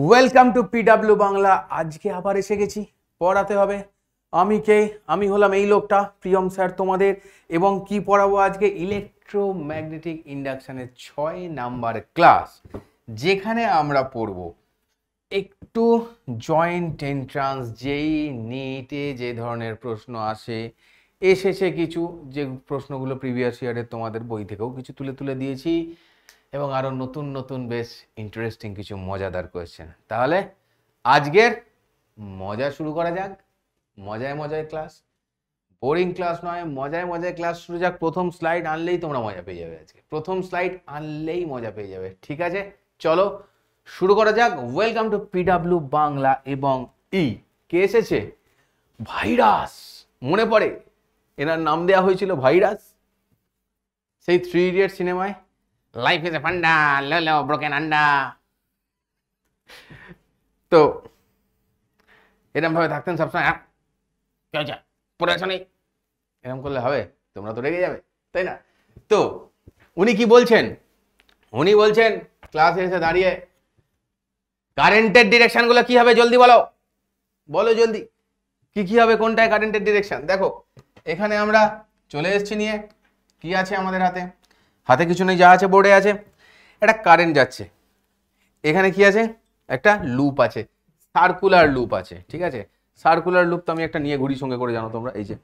Welcome to PW Bangla আজকে আবার এসে গেছি পড়াতে হবে আমি কে আমি হলাম এই লোকটা প্রিয়ম স্যার তোমাদের এবং কি পড়াবো আজকে ইলেকট্রোম্যাগনেটিক ইন্ডাকশানের ছয় নাম্বার ক্লাস যেখানে আমরা পড়ব একটু জয়েন্ট এন্ট্রান্স যেই নিটে যে ধরনের প্রশ্ন আসে এসেছে কিছু যে প্রশ্নগুলো প্রিভিয়াস ইয়ারে তোমাদের বই থেকেও কিছু তুলে তুলে দিয়েছি এবং আরও নতুন নতুন বেশ ইন্টারেস্টিং কিছু মজাদার কোয়েশ্চেন তাহলে আজকের মজা শুরু করা যাক মজায় মজায় ক্লাস বোরিং ক্লাস নয় মজায় মজায় ক্লাস শুরু যাক প্রথম স্লাইড আনলেই তোমরা মজা পেয়ে যাবে আজকে প্রথম স্লাইড আনলেই মজা পেয়ে যাবে ঠিক আছে চলো শুরু করা যাক ওয়েলকাম টু পিডাব্লিউ বাংলা এবং ই e। কে এসেছে ভাইরাস মনে পড়ে এনার নাম দেয়া হয়েছিল ভাইরাস সেই থ্রি ইডিয়েট সিনেমায় লাইফ ইজ এ ফান্ডা লো ব্রোকেন আন্ডা তো এরমভাবে থাকতেন সবসময় হ্যাঁ? কে হচ্ছে পড়ে আছো নেই এরম করলে হবে তোমরা তো রেগে যাবে তাই না তো উনি কি বলছেন উনি বলছেন ক্লাসে এসে দাঁড়িয়ে কারেন্টের ডিরেকশানগুলো কি হবে জলদি বলো বলো জলদি কি কি হবে কোনটায় কারেন্টের ডিরেকশান দেখো এখানে আমরা চলে এসছি নিয়ে কি আছে আমাদের হাতে হাতে কিছু নেই যা আছে বোর্ডে আছে একটা কারেন্ট যাচ্ছে এখানে কি আছে একটা লুপ আছে সার্কুলার লুপ আছে ঠিক আছে সার্কুলার লুপ তো আমি একটা নিয়ে ঘুরি সঙ্গে করে জানো তোমরা এই যে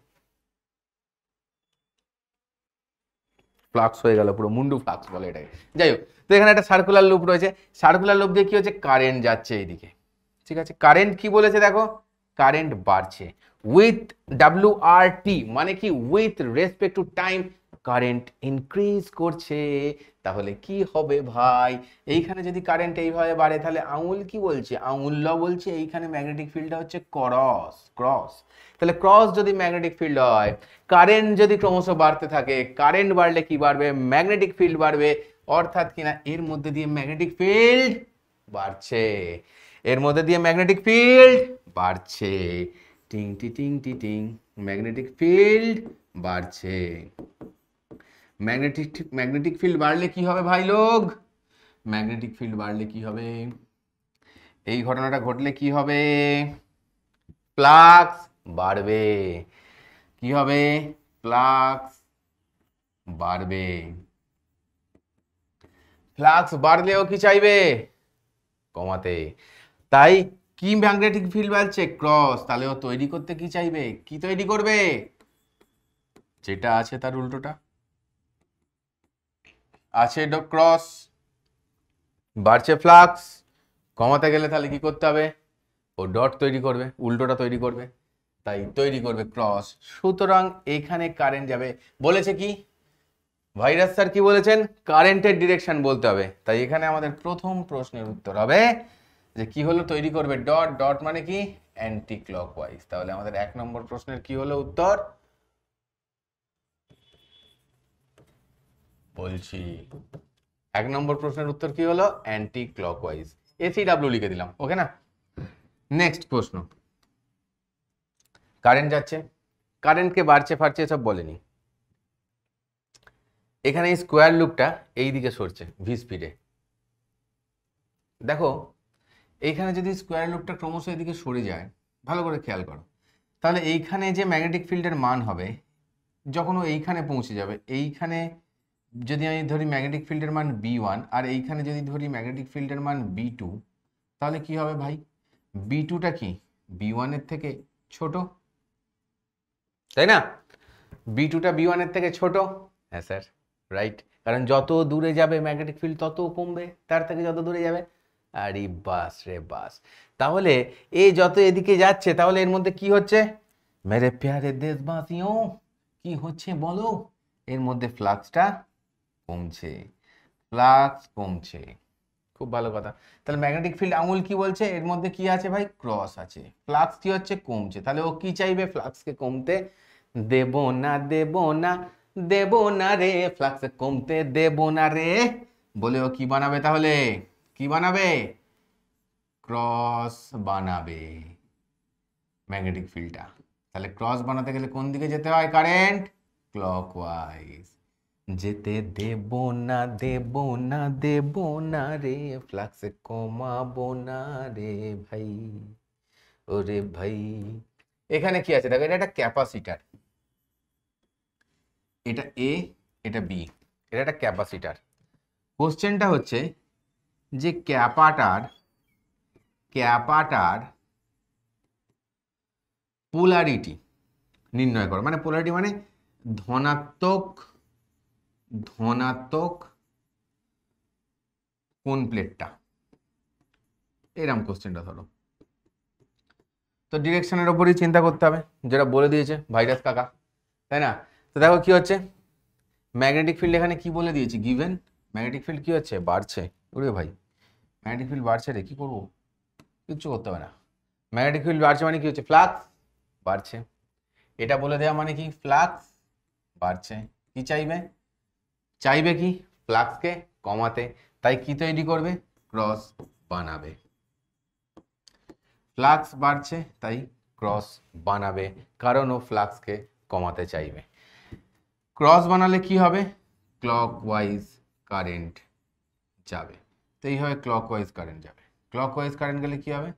ফ্লাক্স হয়ে গেল পুরো মুন্ডু ফ্লাক্স বলে এটাকে যাই হোক তো এখানে একটা সার্কুলার লুপ রয়েছে সার্কুলার লুপ দিয়ে কি হচ্ছে কারেন্ট যাচ্ছে এইদিকে ঠিক আছে কারেন্ট কি বলেছে দেখো কারেন্ট বাড়ছে উইথ ডাব্লিউ আর টি মানে কি with respect to time current increase করছে তাহলে কি হবে ভাই এইখানে যদি কারেন্ট এইভাবে বাড়ে তাহলে আঙুল কি বলছে আঙুল ল বলছে এইখানে ম্যাগনেটিক ফিল্ডটা হচ্ছে ক্রস ক্রস তাহলে ক্রস যদি ম্যাগনেটিক ফিল্ড হয় কারেন্ট যদি ক্রমশ বাড়তে থাকে কারেন্ট বাড়লে কি বাড়বে ম্যাগনেটিক ফিল্ড বাড়বে অর্থাৎ কিনা এর মধ্যে দিয়ে ম্যাগনেটিক ফিল্ড বাড়ছে এর মধ্যে দিয়ে ম্যাগনেটিক ফিল্ড বাড়ছে টিং টি টিং টি টিং ম্যাগনেটিক ফিল্ড বাড়ছে ম্যাগনেটিক ম্যাগনেটিক ফিল্ড বাড়লে কি হবে ভাই লোক ম্যাগনেটিক ফিল্ড বাড়লে কি হবে এই ঘটনাটা ঘটলে কি হবে প্লাক্স বাড়বে কি হবে প্লাক্স বাড়বে ফ্লাক্স বাড়লেও কি চাইবে কমাতে তাই কি ম্যাগনেটিক ফিল্ড বাড়ছে ক্রস তাহলে ও তৈরি করতে কি চাইবে কি তৈরি করবে যেটা আছে তার উল্টোটা আছে ক্রস বাড়ছে ফ্লাক্স কমাতে গেলে তাহলে কি করতে হবে ও ডট তৈরি করবে উল্টোটা তৈরি করবে তাই তৈরি করবে ক্রস সুতরাং এখানে কারেন্ট যাবে বলেছে কি ভাইরাস স্যার কি বলেছেন কারেন্টের ডিরেকশন বলতে হবে তাই এখানে আমাদের প্রথম প্রশ্নের উত্তর হবে যে কি হলো তৈরি করবে ডট ডট মানে কি অ্যান্টি ক্লকওয়াইজ তাহলে আমাদের এক নম্বর প্রশ্নের কি হলো উত্তর বলছি এক নম্বর প্রশ্নের উত্তর কি হলো অ্যান্টি ক্লকওয়াইজ এসি ডাব্লিউ লিখে দিলাম ওকে না নেক্সট প্রশ্ন কারেন্ট যাচ্ছে কারেন্টকে বাড়ছে ফাড়ছে এসব বলেনি এখানে এই স্কোয়ার লুপটা এই দিকে সরছে ভি স্পিডে দেখো এইখানে যদি স্কোয়ার লুপটা ক্রমশ এদিকে সরে যায় ভালো করে খেয়াল করো তাহলে এইখানে যে ম্যাগনেটিক ফিল্ডের মান হবে যখন ও এইখানে পৌঁছে যাবে এইখানে যদি আমি ধরি ম্যাগনেটিক ফিল্ডের মান বি ওয়ান আর এইখানে যদি ধরি ম্যাগনেটিক ফিল্ডের মান বি টু তাহলে কি হবে ভাই বি টুটা কি বি ওয়ানের থেকে ছোট তাই না বি টুটা বি ওয়ানের থেকে ছোট হ্যাঁ স্যার রাইট কারণ যত দূরে যাবে ম্যাগনেটিক ফিল্ড তত কমবে তার থেকে যত দূরে যাবে আরে বাস রে বাস তাহলে এ যত এদিকে যাচ্ছে তাহলে এর মধ্যে কি হচ্ছে মেরে প্যারে দেশবাসী কি হচ্ছে বলো এর মধ্যে ফ্লাক্সটা কমছে ফ্লাক্স কমছে খুব ভালো কথা তাহলে ম্যাগনেটিক ফিল্ড আঙুল কি বলছে এর মধ্যে কি আছে ভাই ক্রস আছে ফ্লাক্স কি হচ্ছে কমছে তাহলে ও কি চাইবে ফ্লাক্সকে কমতে দেব না দেব না দেব না রে ফ্লাক্সে কমতে দেব না রে বলে ও কি বানাবে তাহলে কি বানাবে ক্রস বানাবে ম্যাগনেটিক ফিল্ডটা তাহলে ক্রস বানাতে গেলে কোন দিকে যেতে হয় কারেন্ট ক্লকওয়াইজ যেতে দেব না দেব না দেব না রে ফ্লাক্স কমাবো না রে ভাই ওরে ভাই এখানে কি আছে দেখো এটা একটা ক্যাপাসিটার এটা এ এটা বি এটা একটা ক্যাপাসিটার কোশ্চেনটা হচ্ছে যে ক্যাপাটার ক্যাপাটার পোলারিটি নির্ণয় করো মানে পোলারিটি মানে ধনাত্মক ধনাত্মক কোন প্লেটটা এরম কোশ্চেনটা ধরো তো ডিরেকশনের ওপরই চিন্তা করতে হবে যেটা বলে দিয়েছে ভাইরাস কাকা তাই না তো দেখো কি হচ্ছে ম্যাগনেটিক ফিল্ড এখানে কি বলে দিয়েছি গিভেন ম্যাগনেটিক ফিল্ড কি হচ্ছে বাড়ছে ওরে ভাই ম্যাগনেটিক ফিল্ড বাড়ছে রে কী করবো কিচ্ছু করতে হবে না ম্যাগনেটিক ফিল্ড বাড়ছে মানে কি হচ্ছে ফ্লাক্স বাড়ছে এটা বলে দেওয়া মানে কি ফ্লাক্স বাড়ছে কি চাইবে চাইবে কি ফ্লাক্সকে কমাতে তাই কি তৈরি করবে ক্রস বানাবে ফ্লাক্স বাড়ছে তাই ক্রস বানাবে কারণ ও ফ্লাক্সকে কমাতে চাইবে ক্রস বানালে কি হবে ক্লক ওয়াইজ কারেন্ট যাবে তো এইভাবে ক্লক ওয়াইজ কারেন্ট যাবে ক্লক ওয়াইজ কারেন্ট গেলে কি হবে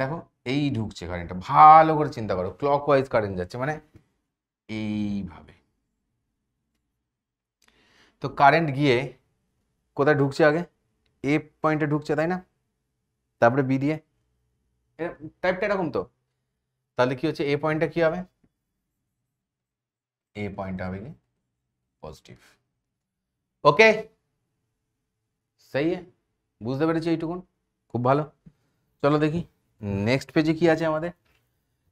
দেখো এই ঢুকছে কারেন্টটা ভালো করে চিন্তা করো ক্লক ওয়াইজ কারেন্ট যাচ্ছে মানে এইভাবে তো কারেন্ট গিয়ে কোথায় ঢুকছে আগে এ পয়েন্টে ঢুকছে তাই না তারপরে বি দিয়ে টাইপটা এরকম তো তাহলে কি হচ্ছে এ পয়েন্টটা কি হবে এ পয়েন্ট হবে কি পজিটিভ ওকে সেই বুঝতে পেরেছি এইটুকুন খুব ভালো চলো দেখি নেক্সট পেজে কি আছে আমাদের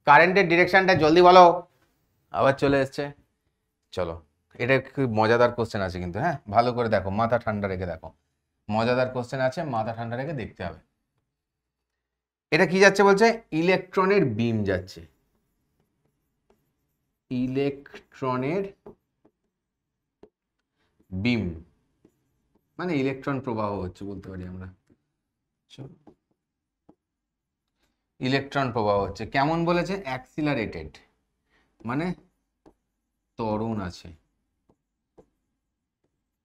কারেন্টের ডিরেকশনটা জলদি বলো আবার চলে এসছে চলো এটা খুব মজাদার কোশ্চেন আছে কিন্তু হ্যাঁ ভালো করে দেখো মাথা ঠান্ডা রেখে দেখো মজাদার কোশ্চেন আছে মাথা ঠান্ডা রেখে দেখতে হবে এটা কি যাচ্ছে বলছে ইলেকট্রনের বিম যাচ্ছে ইলেকট্রনের বিম মানে ইলেকট্রন প্রবাহ হচ্ছে বলতে পারি আমরা ইলেকট্রন প্রবাহ হচ্ছে কেমন বলেছে অ্যাক্সিলারেটেড মানে তরুণ আছে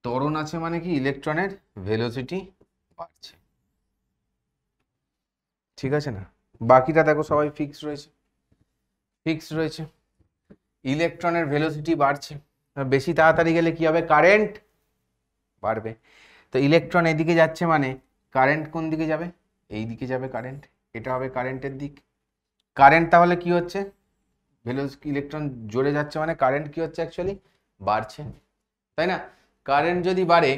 ত্বরণ আছে মানে কি ইলেকট্রনের ভেলোসিটি বাড়ছে ঠিক আছে না বাকিটা দেখো সবাই ফিক্স রয়েছে ফিক্স রয়েছে ইলেকট্রনের ভেলোসিটি বাড়ছে বেশি তাড়াতাড়ি গেলে কি হবে কারেন্ট বাড়বে তো ইলেকট্রন এদিকে যাচ্ছে মানে কারেন্ট কোন দিকে যাবে এই দিকে যাবে কারেন্ট এটা হবে কারেন্টের দিক কারেন্ট তাহলে কি হচ্ছে ভেলোস ইলেকট্রন জোরে যাচ্ছে মানে কারেন্ট কি হচ্ছে অ্যাকচুয়ালি বাড়ছে তাই না কারেন্ট যদি বাড়ে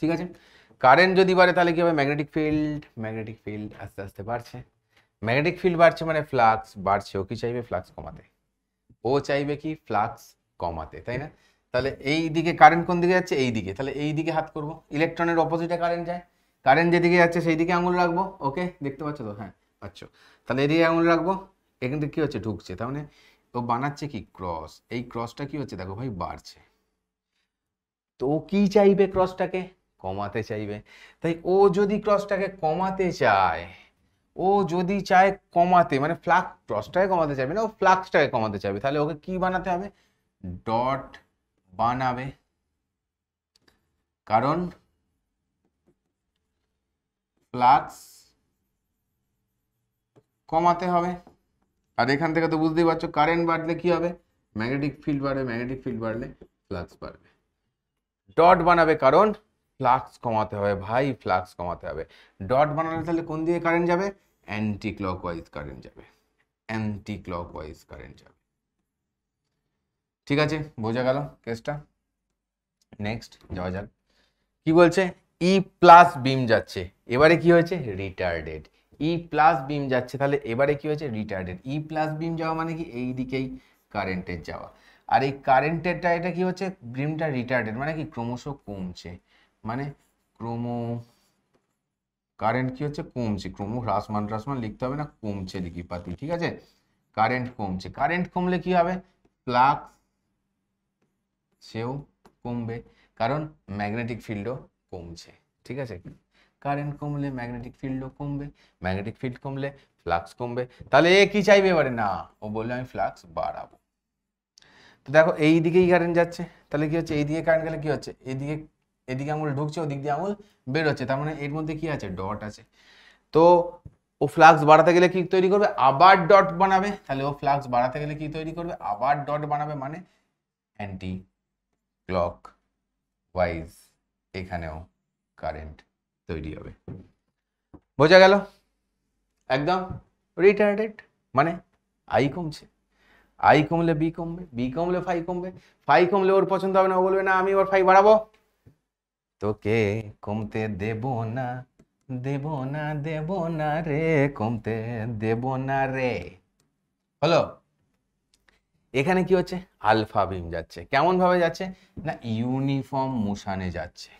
ঠিক আছে কারেন্ট যদি বাড়ে তাহলে কি হবে ম্যাগনেটিক ফিল্ড ম্যাগনেটিক ফিল্ড আস্তে আস্তে বাড়ছে ম্যাগনেটিক ফিল্ড বাড়ছে মানে ফ্লাক্স বাড়ছে ও কি চাইবে ফ্লাক্স কমাতে ও চাইবে কি ফ্লাক্স কমাতে তাই না তাহলে এই দিকে কারেন্ট কোন দিকে যাচ্ছে এই দিকে তাহলে এই দিকে হাত করব ইলেকট্রনের অপোজিটে কারেন্ট যায় কারেন্ট যেদিকে যাচ্ছে সেই দিকে আঙুল রাখবো ওকে দেখতে পাচ্ছ তো হ্যাঁ পাচ্ছ তাহলে এদিকে আঙুল রাখবো এখান থেকে কী হচ্ছে ঢুকছে তার মানে তো বানাচ্ছে কি ক্রস এই ক্রসটা কি হচ্ছে দেখো ভাই বাড়ছে তো ও কি চাইবে ক্রসটাকে কমাতে চাইবে তাই ও যদি ক্রসটাকে কমাতে চায় ও যদি চায় কমাতে মানে ফ্লাক্স ক্রসটাকে কমাতে চাইবে না ও ফ্লাক্সটাকে কমাতে চাইবে তাহলে ওকে কি বানাতে হবে ডট বানাবে কারণ ফ্লাক্স কমাতে হবে আর এখান থেকে তো বুঝতেই পারছো কারেন্ট বাড়লে কি হবে ম্যাগনেটিক ফিল্ড বাড়বে ম্যাগনেটিক ফিল্ড বাড়লে ফ্লাক্স বাড়বে ডট বানাবে কারণ ফ্লাক্স কমাতে হবে ভাই ফ্লাক্স কমাতে হবে ডট বানালে তাহলে কোন দিকে কারেন্ট যাবে অ্যান্টি ওয়াইজ কারেন্ট যাবে অ্যান্টি ওয়াইজ কারেন্ট যাবে ঠিক আছে বোঝা গেল কেসটা নেক্সট যাওয়া যাক কি বলছে ই প্লাস বিম যাচ্ছে এবারে কি হয়েছে রিটার্ডেড ই প্লাস বিম যাচ্ছে তাহলে এবারে কি হয়েছে রিটার্ডেড ই প্লাস বিম যাওয়া মানে কি এই দিকেই কারেন্টের যাওয়া আর এই কারেন্টেরটা এটা কি হচ্ছে বিমটা রিটার্ডেড মানে কি ক্রমশ কমছে মানে ক্রম কারেন্ট কি হচ্ছে কমছে ক্রম হ্রাসমান হ্রাসমান লিখতে হবে না কমছে লিখি পাতি ঠিক আছে কারেন্ট কমছে কারেন্ট কমলে কি হবে প্লাক সেও কমবে কারণ ম্যাগনেটিক ফিল্ডও কমছে ঠিক আছে কারেন্ট কমলে ম্যাগনেটিক ফিল্ডও কমবে ম্যাগনেটিক ফিল্ড কমলে ফ্লাক্স কমবে তাহলে এ কি চাইবে এবারে না ও বললে আমি ফ্লাক্স বাড়াবো তো দেখো এই দিকেই কারেন্ট যাচ্ছে তাহলে কি হচ্ছে এই দিকে কারেন্ট গেলে কি হচ্ছে এদিকে এদিকে আঙুল ঢুকছে ওদিক দিয়ে আঙুল বেরোচ্ছে তার মানে এর মধ্যে কি আছে ডট আছে তো ও ফ্লাক্স বাড়াতে গেলে কি তৈরি করবে আবার ডট বানাবে তাহলে ও ফ্লাক্স বাড়াতে গেলে কি তৈরি করবে আবার ডট বানাবে মানে অ্যান্টি ক্লক ওয়াইজ এখানেও কারেন্ট তৈরি হবে বোঝা গেল একদম রিটার্ডেড মানে আই কমছে আই কমলে বি কমবে বি কমলে ফাই কমবে ফাই কমলে ওর পছন্দ হবে না ও বলবে না আমি ওর ফাই বাড়াবো তোকে কমতে দেব না দেব না দেব না রে কমতে দেব না রে হলো এখানে কি হচ্ছে আলফা বিম যাচ্ছে কেমন ভাবে যাচ্ছে না ইউনিফর্ম মোশানে যাচ্ছে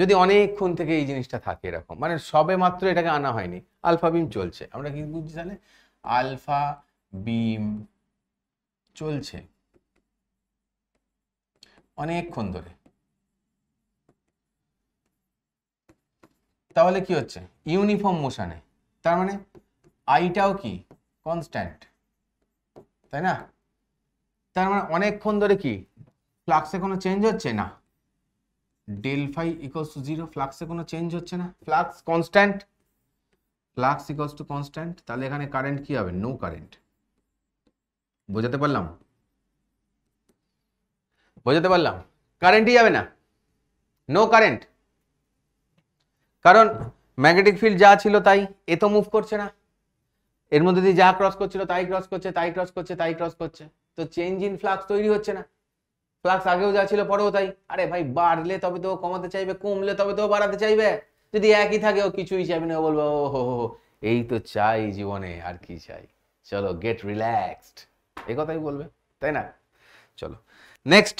যদি অনেকক্ষণ থেকে এই জিনিসটা থাকে এরকম মানে সবে মাত্র এটাকে আনা হয়নি আলফা বিম চলছে আমরা কি বুঝছি তাহলে আলফা বিম চলছে অনেকক্ষণ ধরে তাহলে কি হচ্ছে ইউনিফর্ম মোশানে তার মানে আইটাও কি কনস্ট্যান্ট তাই না তার মানে অনেকক্ষণ ধরে কি ফ্লাক্সে কোনো চেঞ্জ হচ্ছে না del phi equals to zero ফ্লাক্সে কোনো চেঞ্জ হচ্ছে না flux constant flux equals to constant তাহলে এখানে কারেন্ট কি হবে নো কারেন্ট বোঝাতে পারলাম বোঝাতে পারলাম কারেন্টই যাবে না নো কারেন্ট কারণ ম্যাগনেটিক ফিল্ড যা ছিল তাই এ তো মুভ করছে না এর মধ্যে দিয়ে যা ক্রস করছিল তাই ক্রস করছে তাই ক্রস করছে তাই ক্রস করছে তো চেঞ্জ ইন ফ্লাক্স তৈরি হচ্ছে না ফ্লাক্স আগেও যা ছিল পরেও তাই আরে ভাই বাড়লে তবে তো কমাতে চাইবে কমলে তবে তো বাড়াতে চাইবে যদি একই থাকে ও কিছুই চাইবে না বলবো ও হো হো এই তো চাই জীবনে আর কি চাই চলো গেট রিল্যাক্সড এ কথাই বলবে তাই না চলো নেক্সট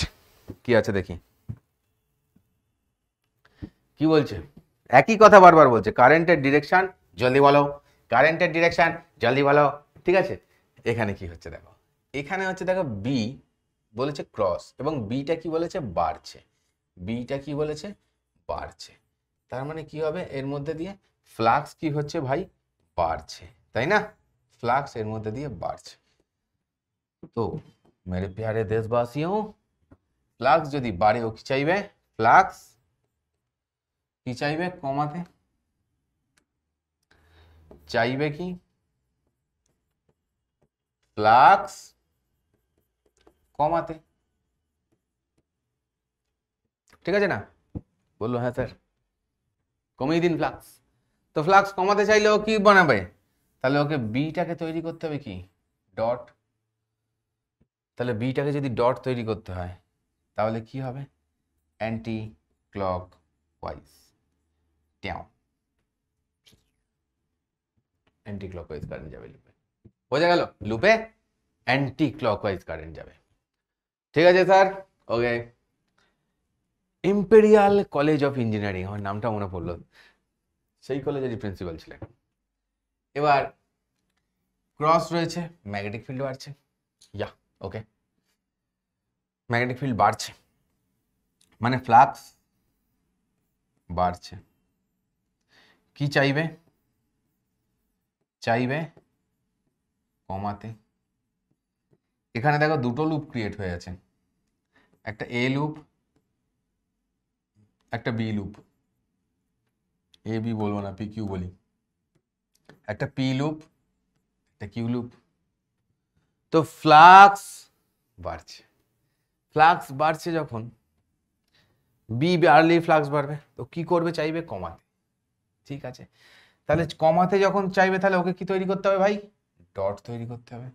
কি আছে দেখি কি বলছে একই কথা বারবার বলছে কারেন্টের ডিরেকশন জলদি বলো কারেন্টের ডিরেকশন জলদি বলো ঠিক আছে এখানে কি হচ্ছে দেখো এখানে হচ্ছে দেখো বি বলেছে ক্রস এবং বিটা কি বলেছে বাড়ছে বিটা কি বলেছে বাড়ছে তার মানে কি হবে এর মধ্যে দিয়ে ফ্লাক্স কি হচ্ছে ভাই বাড়ছে তাই না ফ্লাক্স এর মধ্যে দিয়ে বাড়ছে তো মেরে প্যারে দেশবাসীও ফ্লাক্স যদি বাড়ে ও কি চাইবে ফ্লাক্স কি চাইবে কমাতে চাইবে কি ফ্লাক্স কমাতে ঠিক আছে না বললো হ্যাঁ স্যার কমিয়ে দিন ফ্লাক্স তো ফ্লাক্স কমাতে চাইলে ও কি বানাবে তাহলে ওকে বিটাকে তৈরি করতে হবে কি ডট তাহলে বিটাকে যদি ডট তৈরি করতে হয় তাহলে কি হবে অ্যান্টি ক্লক ওয়াইজ ট্যাও অ্যান্টি ক্লক ওয়াইজ কারেন্ট যাবে লুপে বোঝা গেল লুপে অ্যান্টি ক্লক ওয়াইজ কারেন্ট যাবে ঠিক আছে sir okay imperial college of engineering আমার নামটা মনে পড়লো সেই কলেজেরই প্রিন্সিপাল ছিলেন এবার ক্রস রয়েছে ম্যাগনেটিক ফিল্ড বাড়ছে ইয়া ওকে ম্যাগনেটিক ফিল্ড বাড়ছে মানে ফ্লাক্স বাড়ছে কি চাইবে চাইবে কমাতে এখানে দেখো দুটো লুপ ক্রিয়েট হয়ে আছে একটা এ লুপ একটা বি লুপ এ বি বলবো না পি কিউ বলি একটা পি লুপ একটা কিউ লুপ তো ফ্লাক্স বাড়ছে ফ্লাক্স বাড়ছে যখন বি বাড়লেই ফ্লাক্স বাড়বে তো কি করবে চাইবে কমাতে ঠিক আছে তাহলে কমাতে যখন চাইবে তাহলে ওকে কি তৈরি করতে হবে ভাই ডট তৈরি করতে হবে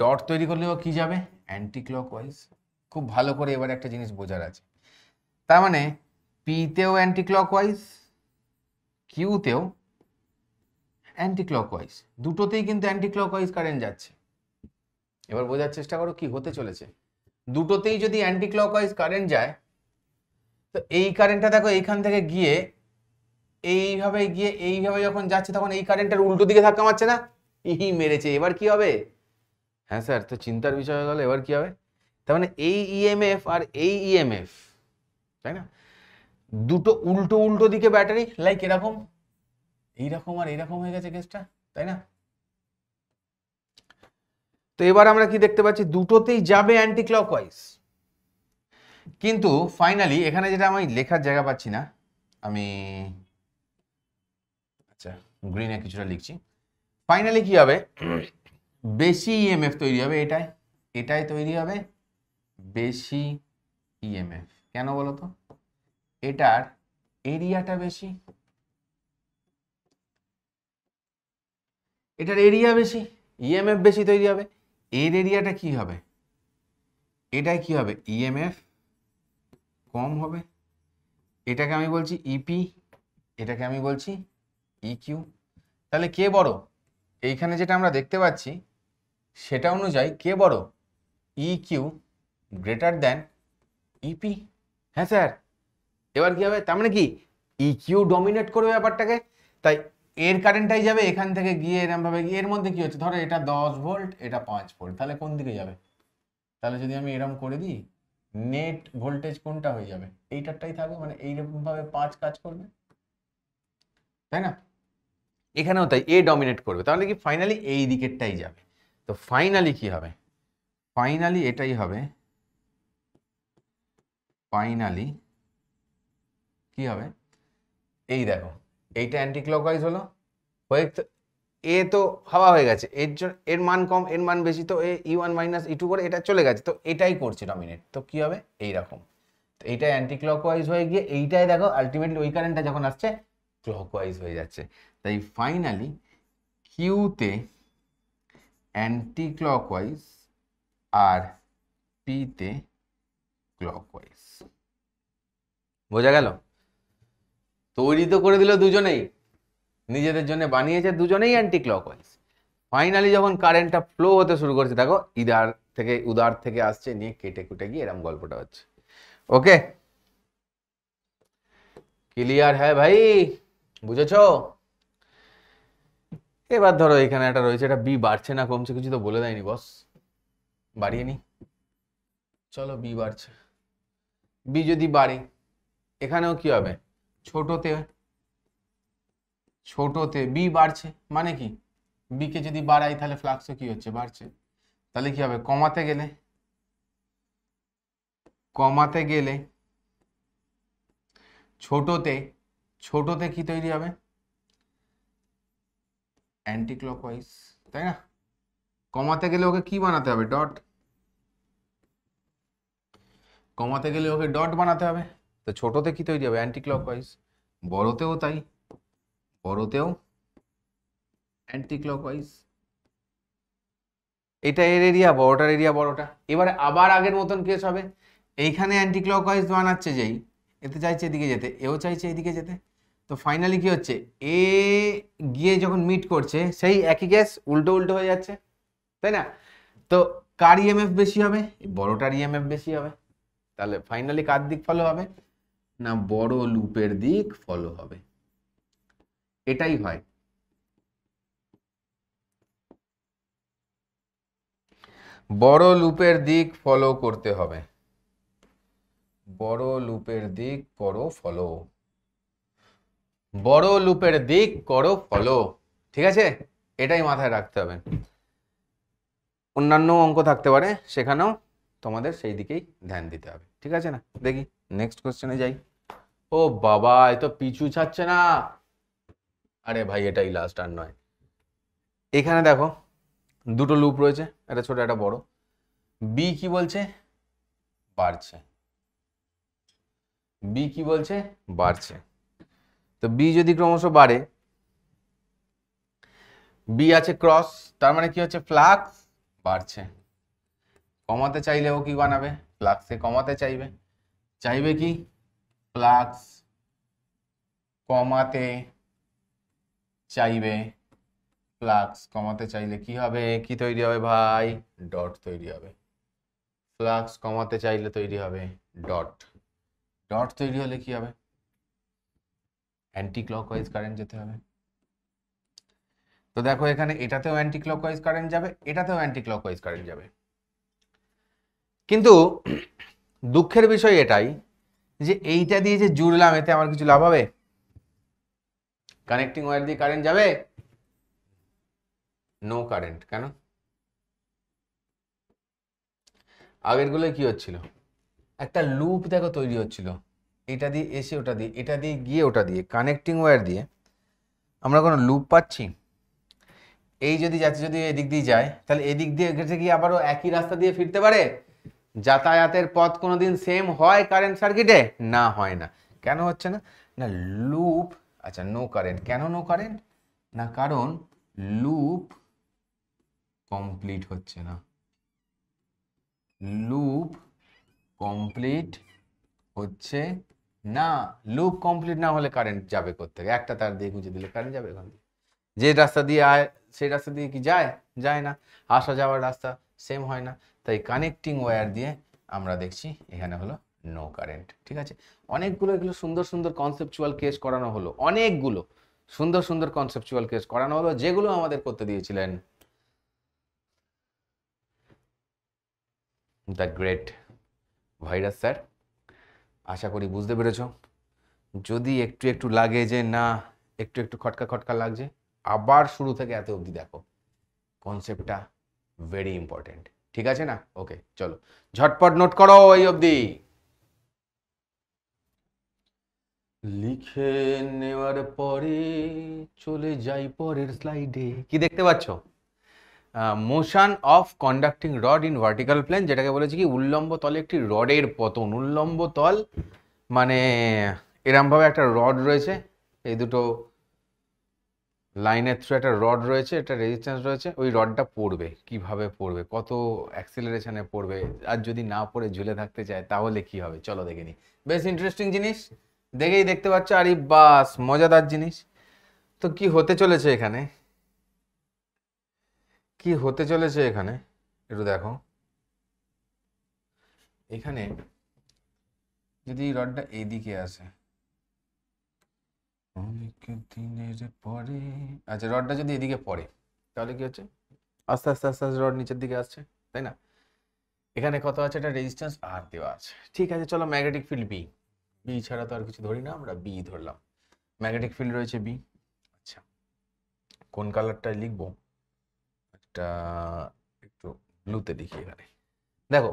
ডট তৈরি করলেও কি যাবে অ্যান্টি ক্লক ওয়াইজ খুব ভালো করে এবার একটা জিনিস বোঝার আছে তার মানে পিতেও অ্যান্টি ক্লক ওয়াইজ কিউতেও অ্যান্টি ক্লক ওয়াইজ দুটোতেই কিন্তু অ্যান্টি ক্লক ওয়াইজ কারেন্ট যাচ্ছে এবার বোঝার চেষ্টা করো কি হতে চলেছে দুটোতেই যদি অ্যান্টি ক্লক ওয়াইজ কারেন্ট যায় তো এই কারেন্টটা দেখো এইখান থেকে গিয়ে এইভাবে গিয়ে এইভাবে যখন যাচ্ছে তখন এই কারেন্টটার উল্টো দিকে ধাক্কা মারছে না ইহি মেরেছে এবার কি হবে হ্যাঁ স্যার তো চিন্তার বিষয় হয়ে গেল এবার কী হবে তার মানে এই ইএমএফ e আর এই ইএমএফ e তাই না দুটো উল্টো উল্টো দিকে ব্যাটারি লাইক এরকম এইরকম আর এইরকম হয়ে গেছে কেসটা তাই না তো এবার আমরা কি দেখতে পাচ্ছি দুটোতেই যাবে অ্যান্টি ক্লকওয়াইজ কিন্তু ফাইনালি এখানে যেটা আমি লেখার জায়গা পাচ্ছি না আমি আচ্ছা গ্রিনে কিছুটা লিখছি ফাইনালি কি হবে বেশি ইএমএফ e তৈরি হবে এটাই এটাই তৈরি হবে বেশি ইএমএফ e কেন বলো তো এটার এরিয়াটা বেশি এটার এরিয়া বেশি ইএমএফ e বেশি তৈরি হবে এর এরিয়াটা কি হবে এটাই কি হবে ইএমএফ কম হবে এটাকে আমি বলছি ইপি এটাকে আমি বলছি ইকিউ তাহলে কে বড় এইখানে যেটা আমরা দেখতে পাচ্ছি সেটা অনুযায়ী কে বড় E Q greater than EP হ্যাঁ স্যার এবার কী হবে তার মানে কি ই কিউ ডমিনেট করবে ব্যাপারটাকে তাই এর কারেন্টটাই যাবে এখান থেকে গিয়ে এরমভাবে গিয়ে এর মধ্যে কী হচ্ছে ধরো এটা দশ ভোল্ট এটা পাঁচ ভোল্ট তাহলে কোন দিকে যাবে তাহলে যদি আমি এরম করে দিই নেট ভোল্টেজ কোনটা হয়ে যাবে এইটারটাই থাকবে মানে এইরকমভাবে পাঁচ কাজ করবে তাই না এখানেও তাই এ ডমিনেট করবে তাহলে কি ফাইনালি এই দিকেরটাই যাবে তো ফাইনালি কি হবে ফাইনালি এটাই হবে ফাইনালি কি হবে এই দেখো এইটা অ্যান্টি ক্লকওয়াইজ হলো হয়ে এ তো হাওয়া হয়ে গেছে এর জন্য এর মান কম এর মান বেশি তো এ ই ওয়ান মাইনাস ইটু করে এটা চলে গেছে তো এটাই করছে ডমিনেট তো কি হবে এই রকম তো এইটা অ্যান্টি ক্লকওয়াইজ হয়ে গিয়ে এইটাই দেখো আলটিমেটলি ওই কারেন্টটা যখন আসছে ক্লকওয়াইজ হয়ে যাচ্ছে তাই ফাইনালি কিউতে অ্যান্টি ক্লকওয়াইজ আর পিতে ক্লকওয়াইজ বোঝা গেল তৈরি তো করে দিল দুজনেই নিজেদের জন্য বানিয়েছে দুজনেই অ্যান্টি ক্লকওয়াইজ ফাইনালি যখন কারেন্টটা ফ্লো হতে শুরু করছে দেখো ইদার থেকে উদার থেকে আসছে নিয়ে কেটে কুটে গিয়ে এরকম গল্পটা হচ্ছে ওকে ক্লিয়ার হ্যাঁ ভাই বুঝেছো এবার ধরো এখানে একটা রয়েছে এটা বি বাড়ছে না কমছে কিছু তো বলে দেয়নি বস বাড়িয়ে নি চলো বি বাড়ছে বি যদি বাড়ে এখানেও কি হবে ছোটতে ছোটতে বি বাড়ছে মানে কি বিকে যদি বাড়াই তাহলে ফ্লাক্সও কি হচ্ছে বাড়ছে তাহলে কি হবে কমাতে গেলে কমাতে গেলে ছোটতে ছোটতে কি তৈরি হবে অ্যান্টি ক্লকওয়াইজ তাই না কমাতে গেলে ওকে কি বানাতে হবে ডট কমাতে গেলে ওকে ডট বানাতে হবে তো ছোটোতে কি তৈরি হবে অ্যান্টি ক্লকওয়াইজ বড়তেও তাই বড়তেও অ্যান্টি ক্লকওয়াইজ এটা এর এরিয়া বড়টার এরিয়া বড়টা এবারে আবার আগের মতন কেস হবে এইখানে অ্যান্টি ক্লকওয়াইজ বানাচ্ছে যেই এতে চাইছে এদিকে যেতে এও চাইছে এদিকে যেতে তো ফাইনালি কি হচ্ছে এ গিয়ে যখন মিট করছে সেই একই গ্যাস উল্টো উল্টো হয়ে যাচ্ছে তাই না তো কার ইএমএফ বেশি হবে বড়টার ইএমএফ বেশি হবে তাহলে ফাইনালি কার দিক ফলো হবে না বড় লুপের দিক ফলো হবে এটাই হয় বড় লুপের দিক ফলো করতে হবে বড় লুপের দিক করো ফলো বড় লুপের দিক করো ফলো ঠিক আছে এটাই মাথায় রাখতে হবে অন্যান্য অঙ্ক থাকতে পারে সেখানেও তোমাদের সেই দিকেই ধ্যান দিতে হবে ঠিক আছে না দেখি নেক্সট কোশ্চেনে যাই ও বাবা এ তো পিছু ছাড়ছে না আরে ভাই এটাই লাস্ট আর নয় এখানে দেখো দুটো লুপ রয়েছে একটা ছোট একটা বড় বি কি বলছে বাড়ছে বি কি বলছে বাড়ছে তো বি যদি ক্রমশ বাড়ে বি আছে ক্রস তার মানে কি হচ্ছে ফ্লাক্স বাড়ছে কমাতে চাইলে ও কি বানাবে ফ্লাক্সে কমাতে চাইবে চাইবে কি ফ্লাক্স কমাতে চাইবে ফ্লাক্স কমাতে চাইলে কি হবে কি তৈরি হবে ভাই ডট তৈরি হবে ফ্লাক্স কমাতে চাইলে তৈরি হবে ডট ডট তৈরি হলে কি হবে অ্যান্টি ক্লকওয়াইজ কারেন্ট যেতে হবে তো দেখো এখানে এটাতেও অ্যান্টি ক্লকওয়াইজ কারেন্ট যাবে এটাতেও অ্যান্টি ক্লকওয়াইজ কারেন্ট যাবে কিন্তু দুঃখের বিষয় এটাই যে এইটা দিয়ে যে জুড়লাম এতে আমার কিছু লাভ হবে কানেক্টিং ওয়্যার দিয়ে কারেন্ট যাবে নো কারেন্ট কেন গুলো কি হচ্ছিল একটা লুপ দেখো তৈরি হচ্ছিল এটা দিয়ে এসে ওটা দিয়ে এটা দিয়ে গিয়ে ওটা দিয়ে কানেক্টিং ওয়্যার দিয়ে আমরা কোনো লুপ পাচ্ছি এই যদি যাচ্ছে যদি এদিক দিয়ে যায় তাহলে এদিক দিয়ে গেছে কি আবারও একই রাস্তা দিয়ে ফিরতে পারে যাতায়াতের পথ কোনোদিন সেম হয় কারেন্ট সার্কিটে না হয় না কেন হচ্ছে না না লুপ আচ্ছা নো কারেন্ট কেন নো কারেন্ট না কারণ লুপ কমপ্লিট হচ্ছে না লুপ কমপ্লিট হচ্ছে না লুপ কমপ্লিট না হলে কারেন্ট যাবে কোথেকে একটা তার দিয়ে গুঁজে দিলে কারেন্ট যাবে ওখান দিয়ে যে রাস্তা দিয়ে আয় সেই রাস্তা দিয়ে কি যায় যায় না আসা যাওয়ার রাস্তা সেম হয় না তাই কানেক্টিং ওয়্যার দিয়ে আমরা দেখছি এখানে হলো নো কারেন্ট ঠিক আছে অনেকগুলো এগুলো সুন্দর সুন্দর কনসেপচুয়াল কেস করানো হলো অনেকগুলো সুন্দর সুন্দর কনসেপচুয়াল কেস করানো হলো যেগুলো আমাদের করতে দিয়েছিলেন দ্য গ্রেট ভাইরাস স্যার আশা করি বুঝতে পেরেছ যদি একটু একটু লাগে যে না একটু একটু খটকা খটকা লাগছে আবার শুরু থেকে এত অবধি দেখো কনসেপ্টটা ভেরি ইম্পর্টেন্ট ঠিক আছে না ওকে চলো ঝটপট নোট করো এই অবধি লিখে নেওয়ার পরে চলে যাই পরের স্লাইডে কি দেখতে পাচ্ছ motion of conducting rod in vertical plane যেটাকে বলেছি কি উল্লম্ব তলে একটি রডের পতন উল্লম্ব তল মানে এরমভাবে একটা রড রয়েছে এই দুটো লাইনের থ্রু একটা রড রয়েছে একটা রেজিস্ট্যান্স রয়েছে ওই রডটা পড়বে কিভাবে পড়বে কত অ্যাক্সিলারেশনে পড়বে আর যদি না পড়ে ঝুলে থাকতে চায় তাহলে কি হবে চলো দেখে নি বেশ ইন্টারেস্টিং জিনিস দেখেই দেখতে পাচ্ছ আরে বাস মজাদার জিনিস তো কি হতে চলেছে এখানে কি হতে চলেছে এখানে একটু দেখো এখানে যদি রডটা এইদিকে আসে অনেক দিনের পরে আচ্ছা রডটা যদি এদিকে পড়ে তাহলে কি হচ্ছে আস্তে আস্তে আস্তে আস্তে রড নিচের দিকে আসছে তাই না এখানে কত আছে এটা রেজিস্ট্যান্স আর দেওয়া আছে ঠিক আছে চলো ম্যাগনেটিক ফিল্ড বি বি ছাড়া তো আর কিছু ধরি না আমরা বি ধরলাম ম্যাগনেটিক ফিল্ড রয়েছে বি আচ্ছা কোন কালারটা লিখবো এটা একটু ব্লুতে লিখি এখানে দেখো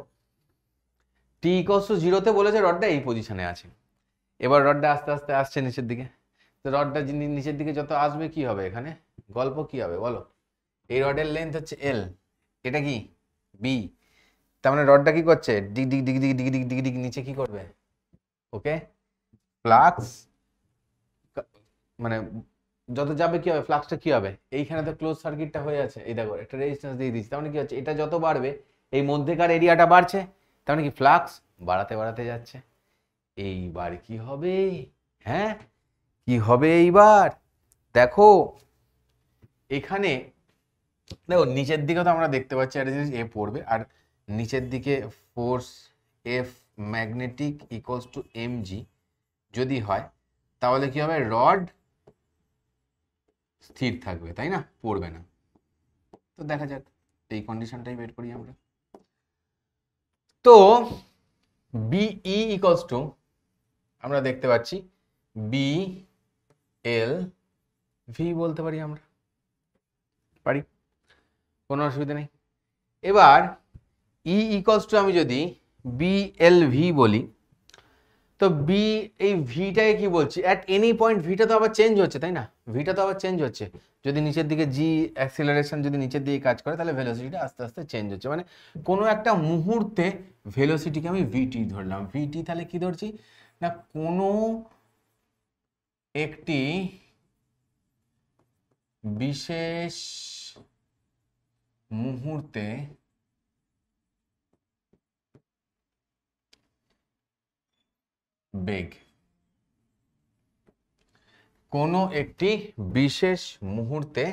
টি ইকস জিরোতে বলেছে রডটা এই পজিশনে আছে এবার রডটা আস্তে আস্তে আসছে নিচের দিকে তো রডটা নিচের দিকে যত আসবে কি হবে এখানে গল্প কি হবে বলো এই রডের লেন্থ হচ্ছে এল এটা কি বি তার মানে রডটা কি করছে ডিগ ডিগ ডিগ ডিগ ডিগ ডিগ ডিগ ডিগ নিচে কি করবে ওকে প্লাক্স মানে যত যাবে কি হবে ফ্লাক্সটা কি হবে এইখানে তো ক্লোজ সার্কিটটা হয়ে আছে এই দেখো একটা রেজিস্ট্যান্স দিয়ে দিচ্ছি তাহলে মানে কি হচ্ছে এটা যত বাড়বে এই মধ্যেকার এরিয়াটা বাড়ছে তার মানে কি ফ্লাক্স বাড়াতে বাড়াতে যাচ্ছে এইবার কি হবে হ্যাঁ কি হবে এইবার দেখো এখানে দেখো নিচের দিকে তো আমরা দেখতে পাচ্ছি একটা জিনিস এ পড়বে আর নিচের দিকে force F magnetic equals to M যদি হয় তাহলে কি হবে রড স্থির থাকবে তাই না পড়বে না তো দেখা যাক এই কন্ডিশনটাই বের করি আমরা তো বিই ইকলস টু আমরা দেখতে পাচ্ছি বি এল ভি বলতে পারি আমরা পারি কোনো অসুবিধা নেই এবার ই ইকলস টু আমি যদি বি এল ভি বলি তো বি এই ভিটাকে কি বলছি অ্যাট এনি পয়েন্ট ভিটা তো আবার চেঞ্জ হচ্ছে তাই না ভিটা তো আবার চেঞ্জ হচ্ছে যদি নিচের দিকে জি অ্যাক্সিলারেশন যদি নিচের দিকে কাজ করে তাহলে ভেলোসিটিটা আস্তে আস্তে চেঞ্জ হচ্ছে মানে কোনো একটা মুহূর্তে ভেলোসিটিকে আমি ভিটি ধরলাম ভিটি তাহলে কি ধরছি না কোনো একটি বিশেষ মুহূর্তে বেগ কোনো একটি বিশেষ মুহূর্তে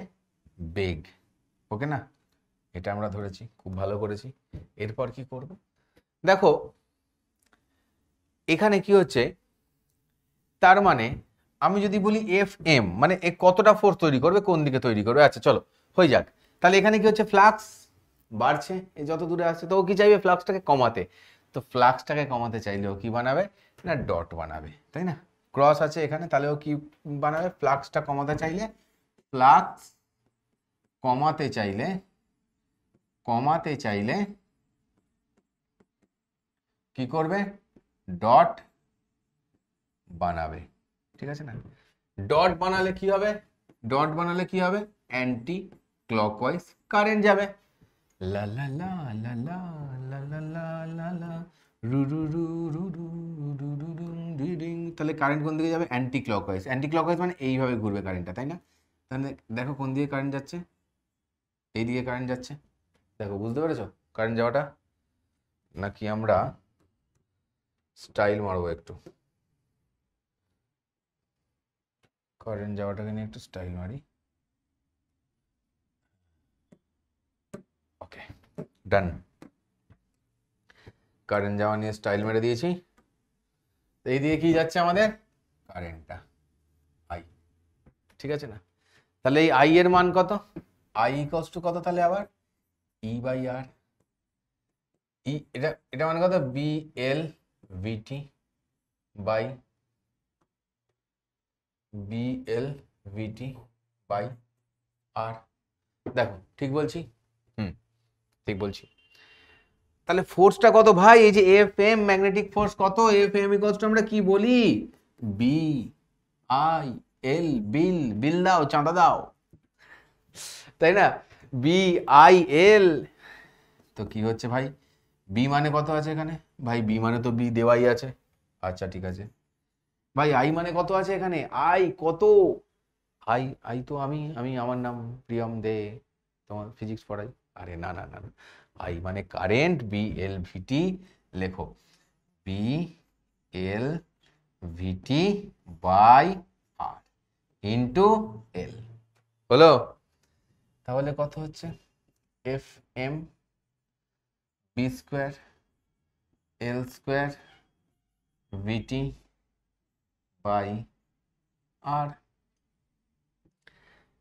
বেগ ওকে না এটা আমরা ধরেছি খুব ভালো করেছি এরপর কি করব দেখো এখানে কি হচ্ছে তার মানে আমি যদি বলি এফ এম মানে এ কতটা ফোর্স তৈরি করবে কোন দিকে তৈরি করবে আচ্ছা চলো হয়ে যাক তাহলে এখানে কি হচ্ছে ফ্লাক্স বাড়ছে যত দূরে আসছে তো ও কি চাইবে ফ্লাক্সটাকে কমাতে তো ফ্লাক্সটাকে কমাতে চাইলে ও কী বানাবে না ডট বানাবে তাই না ক্রস আছে এখানে তাহলে ও কী বানাবে ফ্লাক্সটা কমাতে চাইলে ফ্লাক্স কমাতে চাইলে কমাতে চাইলে কি করবে ডট বানাবে ঠিক আছে না ডট বানালে কি হবে ডট বানালে কি হবে অ্যান্টি ক্লকওয়াইজ কারেন্ট যাবে লা লা লা লা লা লা লা লা লা লা রু রু রু ডিডিং তাহলে কারেন্ট কোন দিকে যাবে অ্যান্টি ক্লকওয়াইজ অ্যান্টি ক্লকওয়াইজ মানে এইভাবে ঘুরবে কারেন্টটা তাই না তাহলে দেখো কোন দিকে কারেন্ট যাচ্ছে এই দিকে কারেন্ট যাচ্ছে দেখো বুঝতে পেরেছো কারেন্ট যাওয়াটা নাকি আমরা স্টাইল মারবো একটু কারেন্ট যাওয়াটাকে নিয়ে একটু স্টাইল মারি ওকে ডান কারেন্ট যাওয়া নিয়ে স্টাইল মেরে দিয়েছি তো এই দিয়ে কি যাচ্ছে আমাদের কারেন্টটা আই ঠিক আছে না তাহলে এই আই এর মান কত আই কষ্ট কত তাহলে আবার ই বাই আর ই এটা এটা মানে কত B L VT by B L VT by R দেখো ঠিক বলছি ঠিক বলছি তাহলে ফোর্সটা কত ভাই এই যে এফ এম ম্যাগনেটিক ফোর্স কত এফ এম ইকজ আমরা কি বলি বি আই এল বিল বিল দাও চাঁদা দাও তাই না বি আই এল তো কি হচ্ছে ভাই বি মানে কত আছে এখানে ভাই বি মানে তো বি দেওয়াই আছে আচ্ছা ঠিক আছে ভাই আই মানে কত আছে এখানে আই কত আই আই তো আমি আমি আমার নাম প্রিয়ম দে তোমার ফিজিক্স পড়াই আরে না না না আই মানে কারেন্ট বি এল ভিটি লেখো B L VT by R into L হলো তাহলে কত হচ্ছে F M B square L square VT by R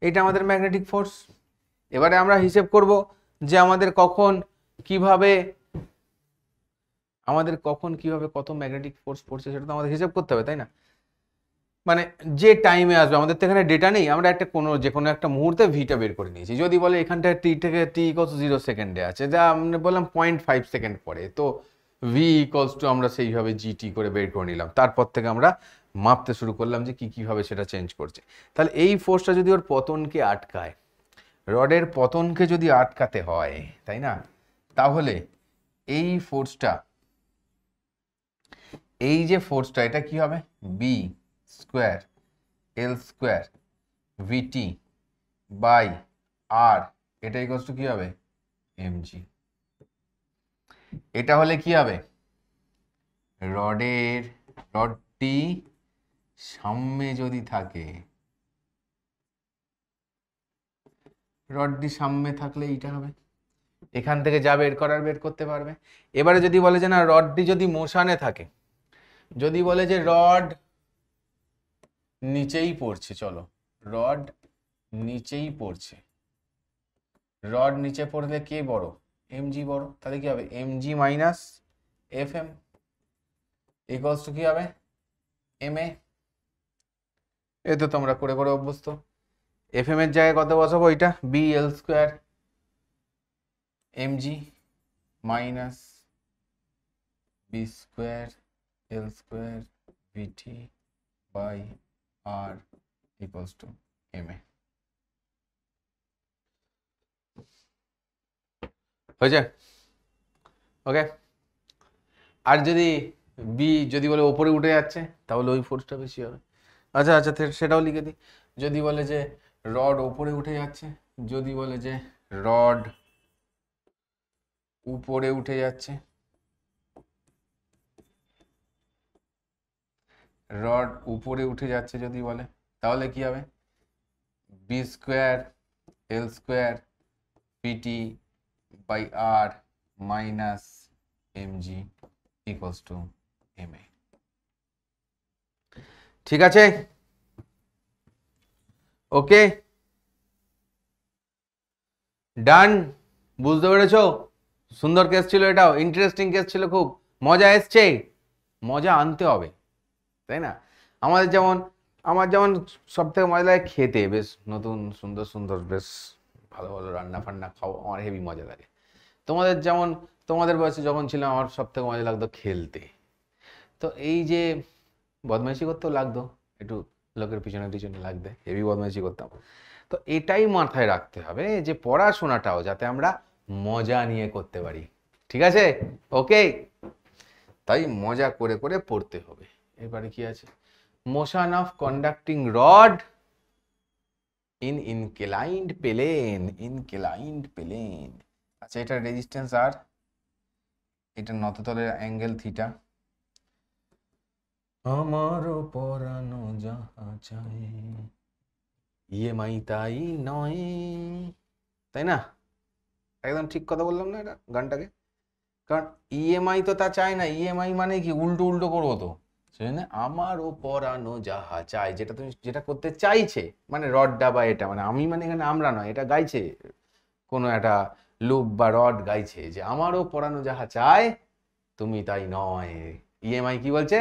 এটা আমাদের ম্যাগনেটিক ফোর্স এবারে আমরা হিসেব করবো যে আমাদের কখন কিভাবে আমাদের কখন কিভাবে কত ম্যাগনেটিক ফোর্স পড়ছে সেটা তো আমাদের হিসাব করতে হবে তাই না মানে যে টাইমে আসবে আমাদের তো এখানে ডেটা নেই আমরা একটা কোনো যে কোনো একটা মুহূর্তে ভিটা বের করে নিয়েছি যদি বলে এখানটায় টি থেকে টি কত জিরো সেকেন্ডে আছে যা আমরা বললাম পয়েন্ট ফাইভ সেকেন্ড পরে তো ভি ইকলস টু আমরা সেইভাবে জিটি করে বের করে নিলাম তারপর থেকে আমরা মাপতে শুরু করলাম যে কী কীভাবে সেটা চেঞ্জ করছে তাহলে এই ফোর্সটা যদি ওর পতনকে আটকায় রডের পতনকে যদি আটকাতে হয় তাই না তাহলে এই ফোর্সটা এই যে ফোর্সটা এটা কি হবে B square L square VT by R এটাই কষ্ট কি হবে এমজি এটা হলে কি হবে রডের রডটি সাম্যে যদি থাকে রডটি সামনে থাকলে এইটা হবে এখান থেকে যা বের করার বের করতে পারবে এবারে যদি বলে যে না রডটি যদি মোশানে থাকে যদি বলে যে রড নিচেই পড়ছে চলো রড নিচেই পড়ছে রড নিচে পড়লে কে বড় জি বড় তাহলে কি হবে M G minus F M equals to কি হবে এম এ তো তোমরা করে করে অভ্যস্ত এফ এম এর জায়গায় কত বসাবো এটা B L square M G minus B square L square VT by R equals to M A হয়েছে ওকে আর যদি বি যদি বলে ওপরে উঠে যাচ্ছে তাহলে ওই ফোর্সটা বেশি হবে আচ্ছা আচ্ছা সেটাও লিখে দিই যদি বলে যে রড উপরে উঠে যাচ্ছে যদি বলে যে রড উপরে উঠে যাচ্ছে রড উপরে উঠে যাচ্ছে যদি বলে তাহলে কি হবে B square L square PT by R minus MG equals to M ঠিক আছে ওকে ডান বুঝতে পেরেছ সুন্দর কেস ছিল এটাও ইন্টারেস্টিং কেস ছিল খুব মজা এসছে মজা আনতে হবে তাই না আমাদের যেমন আমার যেমন সব থেকে মজা লাগে খেতে বেশ নতুন সুন্দর সুন্দর বেশ ভালো ভালো রান্না ফান্না খাওয়া আমার হেভি মজা লাগে তোমাদের যেমন তোমাদের বয়সে যখন ছিলাম আমার সব থেকে মজা লাগতো খেলতে তো এই যে বদমাইশি করতেও লাগতো একটু লোকের পিছনে পিছনে লাগবে হেভি বদমাইশি করতাম তো এটাই মাথায় রাখতে হবে যে পড়াশোনাটাও যাতে আমরা মজা নিয়ে করতে পারি ঠিক আছে ওকে তাই মজা করে করে পড়তে হবে এবারে কি আছে motion of conducting rod in inclined plane inclined plane আচ্ছা এটার রেজিস্ট্যান্স আর এটা নততলের অ্যাঙ্গেল থিটা আমার পরানো যাহা চাই ইএমআই তাই নয় তাই না একদম ঠিক কথা বললাম না এটা গানটাকে কারণ ইএমআই তো তা চায় না ইএমআই মানে কি উল্টো উল্টো করবো তো সেজন্য আমারও পরানো যাহা চাই যেটা তুমি যেটা করতে চাইছে মানে রডটা বা এটা মানে আমি মানে এখানে আমরা নয় এটা গাইছে কোনো একটা লুপ বা রড গাইছে যে আমারও পরানো যাহা চায় তুমি তাই নয় ইএমআই কি বলছে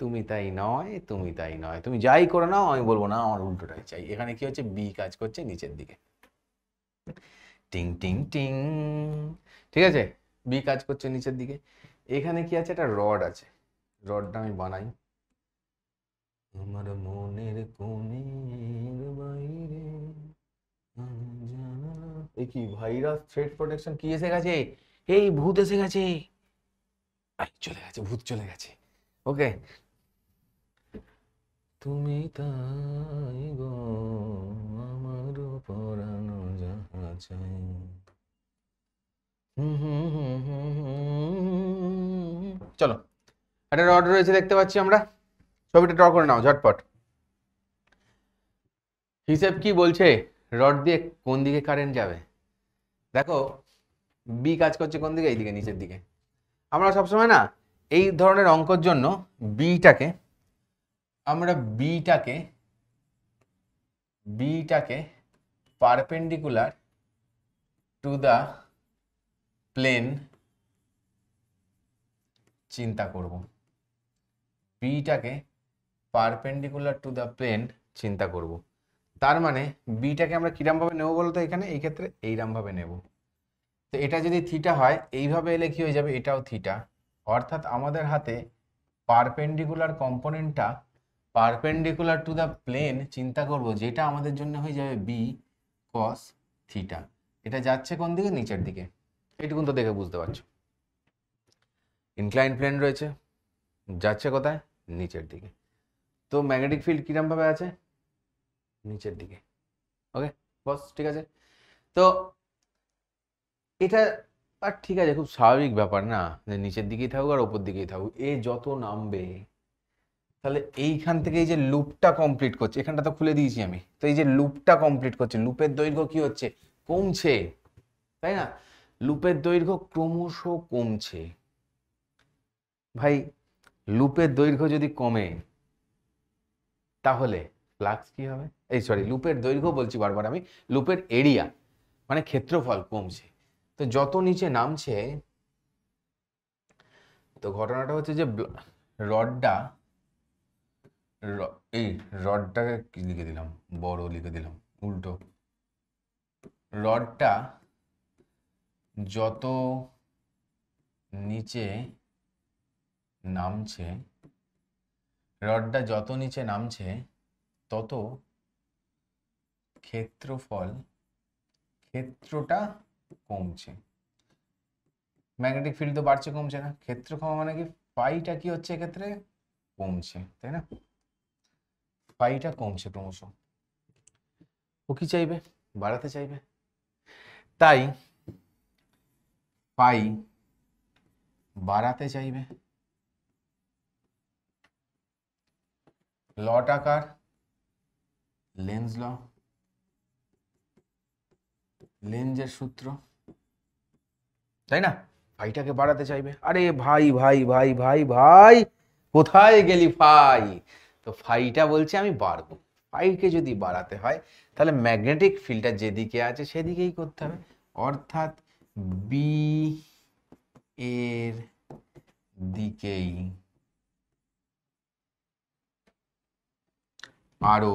তুমি তাই নয় তুমি তাই নয় তুমি যাই করে নাও আমি বলবো না আমার উল্টোটাই চাই এখানে কি হচ্ছে বি কাজ করছে নিচের দিকে টিং টিং টিং ঠিক আছে বি কাজ করছে নিচের দিকে এখানে কি আছে একটা রড আছে রডটা আমি বানাই আমার মনের কোণের বাইরে কি ভাইরাস থ্রেড প্রোটেকশন কি এসে গেছে এই ভূত এসে গেছে চলে গেছে ভূত চলে গেছে ওকে তুমি তাই গো আমার পরানো যাহা চলো একটা রড রয়েছে দেখতে পাচ্ছি আমরা ছবিটা ড্র করে নাও ঝটপট হিসেব কি বলছে রড দিয়ে কোন দিকে কারেন্ট যাবে দেখো বি কাজ করছে কোন দিকে এই দিকে নিচের দিকে আমরা সবসময় না এই ধরনের অঙ্কর জন্য বিটাকে আমরা বিটাকে বিটাকে পারপেন্ডিকুলার টু দ্য প্লেন চিন্তা করব বিটাকে পারপেন্ডিকুলার টু দ্য প্লেন চিন্তা করব তার মানে বিটাকে আমরা কিরামভাবে নেব বলতো এখানে এই ক্ষেত্রে এইরমভাবে নেব তো এটা যদি থিটা হয় এইভাবে এলে কী হয়ে যাবে এটাও থিটা অর্থাৎ আমাদের হাতে পারপেন্ডিকুলার কম্পোনেন্টটা পারপেন্ডিকুলার টু দ্য প্লেন চিন্তা করব যেটা আমাদের জন্য হয়ে যাবে বি কস থিটা এটা যাচ্ছে কোন দিকে নিচের দিকে এইটুকুন তো দেখে বুঝতে পারছো ইনক্লাইন প্লেন রয়েছে যাচ্ছে কোথায় নিচের দিকে তো ম্যাগনেটিক ফিল্ড কীরমভাবে আছে নিচের দিকে ওকে বস ঠিক আছে তো এটা আর ঠিক আছে খুব স্বাভাবিক ব্যাপার না যে নিচের দিকেই থাকুক আর ওপর দিকেই থাকুক এ যত নামবে তাহলে এইখান থেকে এই যে লুপটা কমপ্লিট করছে এখানটা তো খুলে দিয়েছি আমি তো এই যে লুপটা কমপ্লিট করছে লুপের দৈর্ঘ্য কি হচ্ছে কমছে তাই না লুপের দৈর্ঘ্য ক্রমশ কমছে ভাই লুপের দৈর্ঘ্য যদি কমে তাহলে ফ্লাক্স কি হবে এই সরি লুপের দৈর্ঘ্য বলছি বারবার আমি লুপের এরিয়া মানে ক্ষেত্রফল কমছে তো যত নিচে নামছে তো ঘটনাটা হচ্ছে যে রডটা এই রডটাকে কি লিখে দিলাম বড় লিখে দিলাম উল্টো রডটা যত নিচে নামছে রডটা যত নিচে নামছে তত ক্ষেত্রফল ক্ষেত্রটা কমছে ম্যাগনেটিক ফিল্ড তো বাড়ছে কমছে না ক্ষেত্র ক্ষমা মানে কি পাইটা কি হচ্ছে এক্ষেত্রে কমছে তাই না পাইটা কমছে ক্রমশ ও কি চাইবে বাড়াতে চাইবে তাই পাই বাড়াতে চাইবে লট আকার লেন্স ল লেন্সের সূত্র তাই না ভাইটাকে বাড়াতে চাইবে আরে ভাই ভাই ভাই ভাই ভাই কোথায় গেলি ভাই তো ফাইটা বলছে আমি বাড়বো ফাইকে যদি বাড়াতে হয় তাহলে ম্যাগনেটিক ফিল্ডটা যেদিকে আছে সেদিকেই করতে হবে অর্থাৎ বি এর দিকেই আরও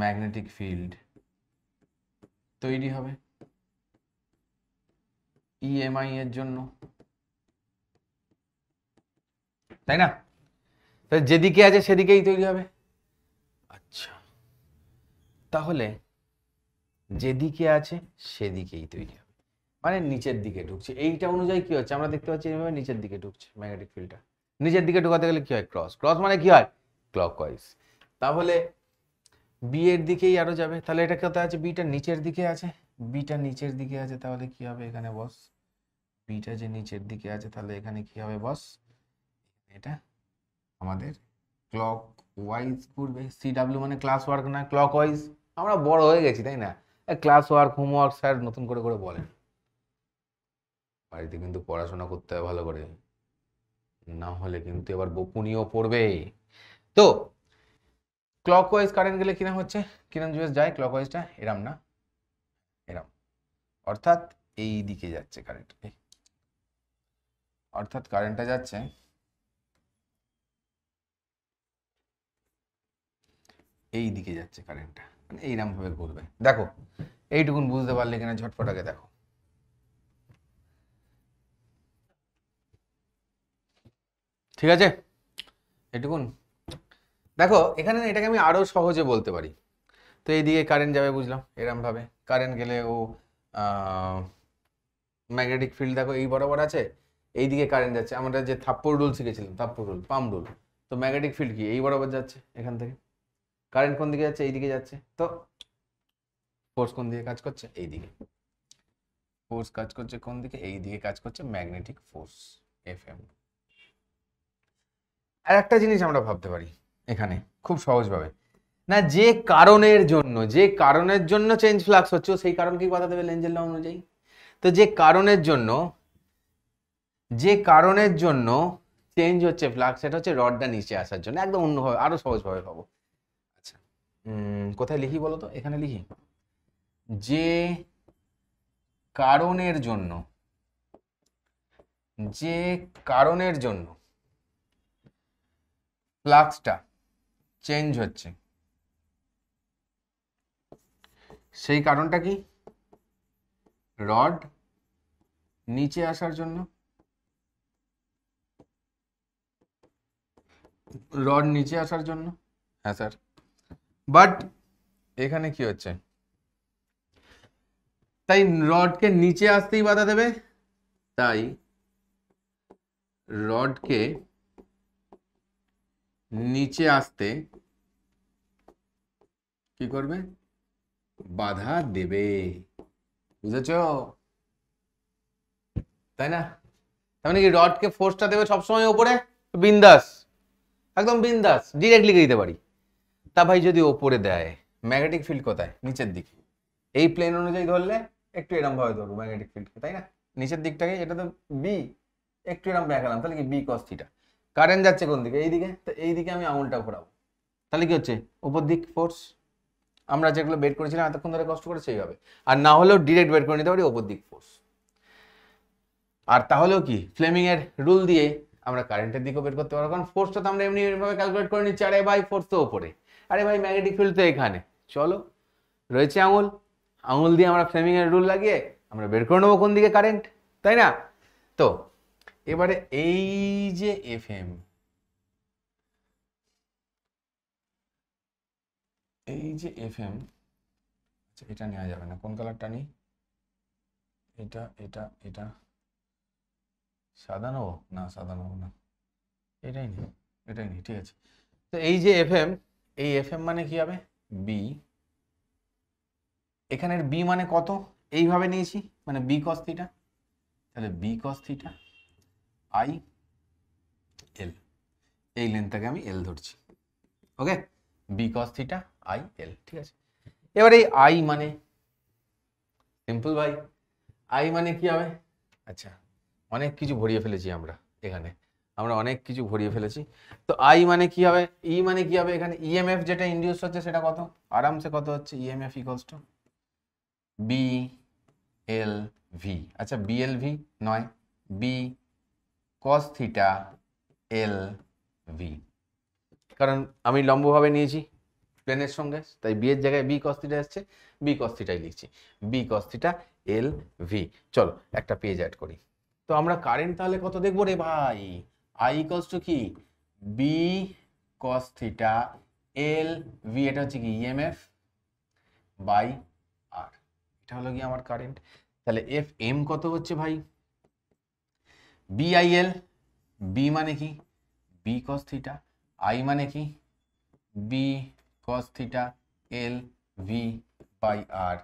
ম্যাগনেটিক ফিল্ড তৈরি হবে ইএমআই e এর জন্য তাই না তাহলে যেদিকে আছে সেদিকেই তৈরি হবে আচ্ছা তাহলে যেদিকে আছে সেদিকেই তৈরি হবে মানে নিচের দিকে ঢুকছে এইটা অনুযায়ী কি হচ্ছে আমরা দেখতে পাচ্ছি এইভাবে নিচের দিকে ঢুকছে ম্যাগনেটিক ফিল্ডটা নিচের দিকে ঢোকাতে গেলে কি হয় ক্রস ক্রস মানে কি হয় ক্লক ওয়াইজ তাহলে বি এর দিকেই আরো যাবে তাহলে এটা কোথায় আছে বিটা নিচের দিকে আছে বিটা নিচের দিকে আছে তাহলে কি হবে এখানে বস বিটা যে নিচের দিকে আছে তাহলে এখানে কি হবে বস এটা আমাদের ক্লক ওয়াইজ করবে সি ডাব্লিউ মানে ক্লাস ওয়ার্ক না ক্লক ওয়াইজ আমরা বড় হয়ে গেছি তাই না ক্লাস ওয়ার্ক হোমওয়ার্ক স্যার নতুন করে করে বলেন বাড়িতে কিন্তু পড়াশোনা করতে হবে ভালো করে না হলে কিন্তু এবার বকুনিও পড়বে তো ক্লক ওয়াইজ কারেন্ট গেলে কিনা হচ্ছে কিরম জুয়েস যায় ক্লক ওয়াইজটা এরম না এরম অর্থাৎ এই দিকে যাচ্ছে কারেন্ট অর্থাৎ কারেন্টটা যাচ্ছে এই দিকে যাচ্ছে কারেন্টটা মানে এইরকমভাবে ঘুরবে দেখো এইটুকুন বুঝতে পারলে কিনা ঝটপট আগে দেখো ঠিক আছে এটুকুন দেখো এখানে এটাকে আমি আরও সহজে বলতে পারি তো এইদিকে কারেন্ট যাবে বুঝলাম এরমভাবে কারেন্ট গেলে ও ম্যাগনেটিক ফিল্ড দেখো এই বরাবর আছে এইদিকে কারেন্ট যাচ্ছে আমরা যে থাপ্পড় রুল শিখেছিলাম থাপ্পড় রুল পাম্প রুল তো ম্যাগনেটিক ফিল্ড কি এই বরাবর যাচ্ছে এখান থেকে কারেন্ট কোন দিকে যাচ্ছে এই দিকে যাচ্ছে তো ফোর্স কোন দিকে কাজ করছে এই দিকে ফোর্স কাজ করছে কোন দিকে এই দিকে কাজ করছে ম্যাগনেটিক ফোর্স এফ এম আর একটা জিনিস আমরা ভাবতে পারি এখানে খুব সহজভাবে না যে কারণের জন্য যে কারণের জন্য চেঞ্জ ফ্লাক্স হচ্ছে সেই কারণ কি কথা দেবে লেঞ্জের ল অনুযায়ী তো যে কারণের জন্য যে কারণের জন্য চেঞ্জ হচ্ছে ফ্লাক্স সেটা হচ্ছে রডটা নিচে আসার জন্য একদম অন্যভাবে আরও সহজভাবে পাবো কোথায় লিখি বলো তো এখানে লিখি যে কারণের জন্য যে কারণের জন্য ফ্লাক্সটা চেঞ্জ হচ্ছে সেই কারণটা কি রড নিচে আসার জন্য রড নিচে আসার জন্য হ্যাঁ স্যার বাট এখানে কি হচ্ছে তাই রডকে নিচে আসতেই বাধা দেবে তাই রডকে নিচে আসতে কি করবে বাধা দেবে বুঝেছ তাই না তার মানে কি রডকে ফোর্সটা দেবে সবসময় ওপরে বিন্দাস একদম বিন্দাস ডিরেক্টলি দিতে পারি তা ভাই যদি ওপরে দেয় ম্যাগনেটিক ফিল্ড কোথায় নিচের দিকে এই প্লেন অনুযায়ী ধরলে একটু এরমভাবে ধরবো ম্যাগনেটিক ফিল্ডকে তাই না নিচের দিকটাকে এটা তো বি একটু এরম দেখালাম তাহলে কি বি কস থিটা কারেন্ট যাচ্ছে কোন দিকে এইদিকে তো এইদিকে আমি আঙুলটা ঘোরাবো তাহলে কি হচ্ছে উপর দিক ফোর্স আমরা যেগুলো বের করেছিলাম এতক্ষণ ধরে কষ্ট করে সেইভাবে আর না হলেও ডিরেক্ট বের করে নিতে পারি ওপর দিক ফোর্স আর তাহলেও কি ফ্লেমিংয়ের রুল দিয়ে আমরা কারেন্টের দিকেও বের করতে পারবো কারণ ফোর্সটা তো আমরা এমনি এমনিভাবে ক্যালকুলেট করে নিচ্ছি আরে বাই ফোর্স তো ওপরে আরে ভাই ম্যাগনেটিক ফিল্ড তো এখানে চলো রয়েছে আঙুল আঙুল দিয়ে আমরা ফ্লেমিংয়ের রুল লাগিয়ে আমরা বের করে নেবো কোন দিকে কারেন্ট তাই না তো এবারে এই যে এফ এম এই যে এফ এম আচ্ছা এটা নেওয়া যাবে না কোন কালারটা নেই এটা এটা এটা সাদা নেবো না সাদা নেবো না এটাই নি এটাই নি ঠিক আছে তো এই যে এফ এম এই এফ এম মানে কি হবে বি এখানের বি মানে কত এইভাবে নিয়েছি মানে বি কস থিটা তাহলে B cos theta I L এই লেনটাকে আমি এল ধরছি okay B cos theta I L ঠিক আছে এবার এই আই মানে সিম্পল ভাই আই মানে কি হবে আচ্ছা অনেক কিছু ভরিয়ে ফেলেছি আমরা এখানে আমরা অনেক কিছু ভরিয়ে ফেলেছি তো আই মানে কি হবে ই e মানে কি হবে এখানে ইএমএফ e যেটা ইন্ডিউস হচ্ছে সেটা কত আরামসে কত হচ্ছে EMF equals to B L V আচ্ছা বি এল ভি নয় B cos theta L V কারণ আমি লম্বভাবে নিয়েছি প্লেনের সঙ্গে তাই বি এর জায়গায় বি কস থিটা আসছে বি কস থিটাই লিখছি B cos theta L V চলো একটা পেজ অ্যাড করি তো আমরা কারেন্ট তাহলে কত দেখবো রে ভাই আই ইকলস টু কি B cos theta L V এটা হচ্ছে কি ইএমএফ বাই আর এটা হলো কি আমার কারেন্ট তাহলে এফ এম কত হচ্ছে ভাই বি আই এল বি মানে কি বি কস থিটা আই মানে কি B cos theta L V by R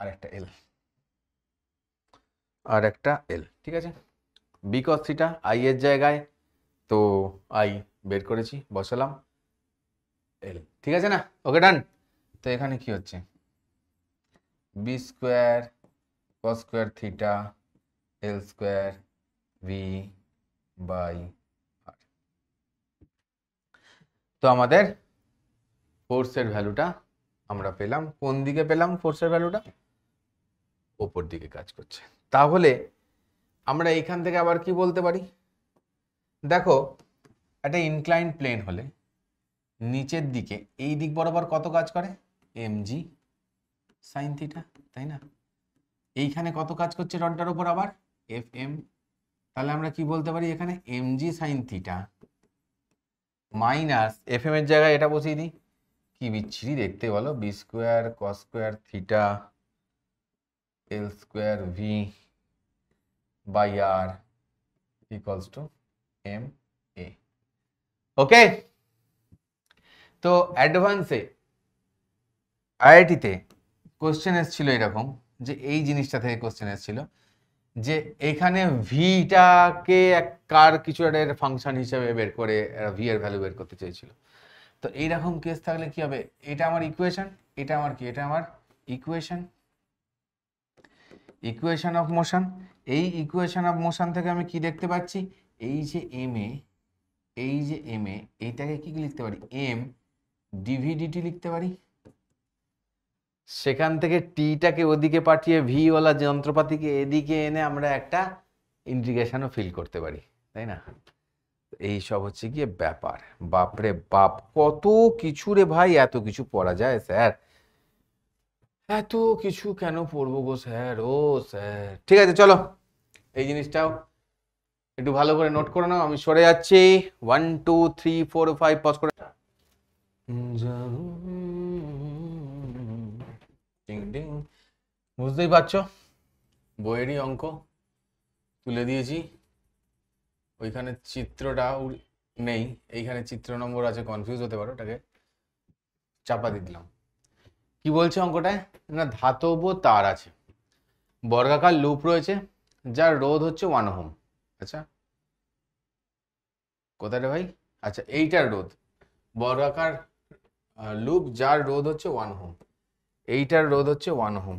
আর একটা এল আর একটা এল ঠিক আছে বি কস থিটা আই এর জায়গায় তো আই বের করেছি বসালাম এল ঠিক আছে না ওকে ডান তো এখানে কি হচ্ছে B square cos square theta L square V by R তো আমাদের ফোর্সের ভ্যালুটা আমরা পেলাম কোন দিকে পেলাম ফোর্সের ভ্যালুটা ওপর দিকে কাজ করছে তাহলে আমরা এখান থেকে আবার কি বলতে পারি দেখো একটা ইনক্লাইন প্লেন হলে নিচের দিকে এই দিক বরাবর কত কাজ করে এম জি সাইন থিটা তাই না এইখানে কত কাজ করছে রডটার উপর আবার এফ এম তাহলে আমরা কি বলতে পারি এখানে M G sine theta minus F M এর জায়গায় এটা বসিয়ে দিই কি বিচ্ছিরি দেখতে বলো B square cos square theta L square V by r equals to ma okay তো অ্যাডভান্সে আইআইটিতে কোশ্চেন এসেছিল এরকম যে এই জিনিসটা থেকে কোশ্চেন এসেছিল যে এখানে ভিটাকে এক কার কিছু একটা ফাংশন হিসেবে বের করে ভি এর ভ্যালু বের করতে চেয়েছিল তো এইরকম কেস থাকলে কি হবে এটা আমার ইকুয়েশন এটা আমার কি এটা আমার ইকুয়েশন ইকুয়েশান অফ মোশন এই ইকুয়েশান অফ মোশন থেকে আমি কি দেখতে পাচ্ছি এই যে এম এ এই যে এম এ এইটাকে কি লিখতে পারি এম ডিভিডিটি লিখতে পারি সেখান থেকে টিটাকে ওদিকে পাঠিয়ে ভিওয়ালা যন্ত্রপাতিকে এদিকে এনে আমরা একটা ইন্ডিগেশনও ফিল করতে পারি তাই না এই সব হচ্ছে গিয়ে ব্যাপার বাপরে বাপ কত কিছু রে ভাই এত কিছু পড়া যায় স্যার এত হ্যাঁ, কিছু কেন পড়বো গো স্যার ও স্যার ঠিক আছে চলো এই জিনিসটাও একটু ভালো করে নোট করে নাও আমি সরে যাচ্ছি one two three four five pause করে বুঝতেই পারছো বইয়েরই অঙ্ক তুলে দিয়েছি ওইখানে চিত্রটা নেই এইখানে চিত্র নম্বর আছে কনফিউজ হতে পারো ওটাকে চাপা দিয়ে দিলাম কি বলছে অঙ্কটায় না ধাতব তার আছে বর্গাকার লুপ রয়েছে যার রোধ হচ্ছে ওয়ান হোম আচ্ছা কোথায় রে ভাই আচ্ছা এইটার রোধ বর্গাকার লুপ যার রোধ হচ্ছে ওয়ান হোম এইটার রোধ হচ্ছে ওয়ান হোম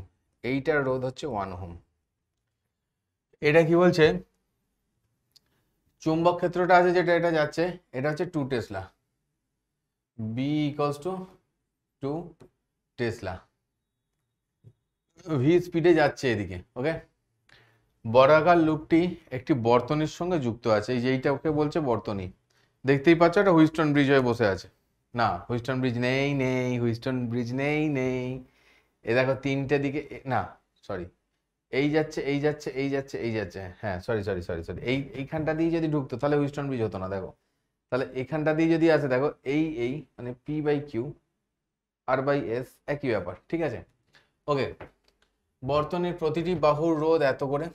এইটার রোধ হচ্ছে ওয়ান হোম এটা কি বলছে চুম্বক ক্ষেত্রটা আছে যেটা এটা যাচ্ছে এটা হচ্ছে two tesla B equals to two tesla V স্পিডে যাচ্ছে এদিকে ওকে বরাকার লুপটি একটি বর্তনীর সঙ্গে যুক্ত আছে এই ওকে বলছে বর্তনী দেখতেই পাচ্ছ এটা হুইস্টন ব্রিজ হয়ে বসে আছে না হুইস্টন ব্রিজ নেই নেই হুইস্টন ব্রিজ নেই নেই এ দেখো তিনটে দিকে না সরি এই যাচ্ছে এই যাচ্ছে এই যাচ্ছে এই যাচ্ছে হ্যাঁ সরি সরি সরি সরি এই এইখানটা দিয়ে যদি ঢুকতো তাহলে হুইস্টন ব্রিজ হতো না দেখো তাহলে এখানটা দিয়ে যদি আসে দেখো এই এই মানে P by Q R by S একই ব্যাপার ঠিক আছে ওকে বর্তনের প্রতিটি বাহুর রোধ এত করে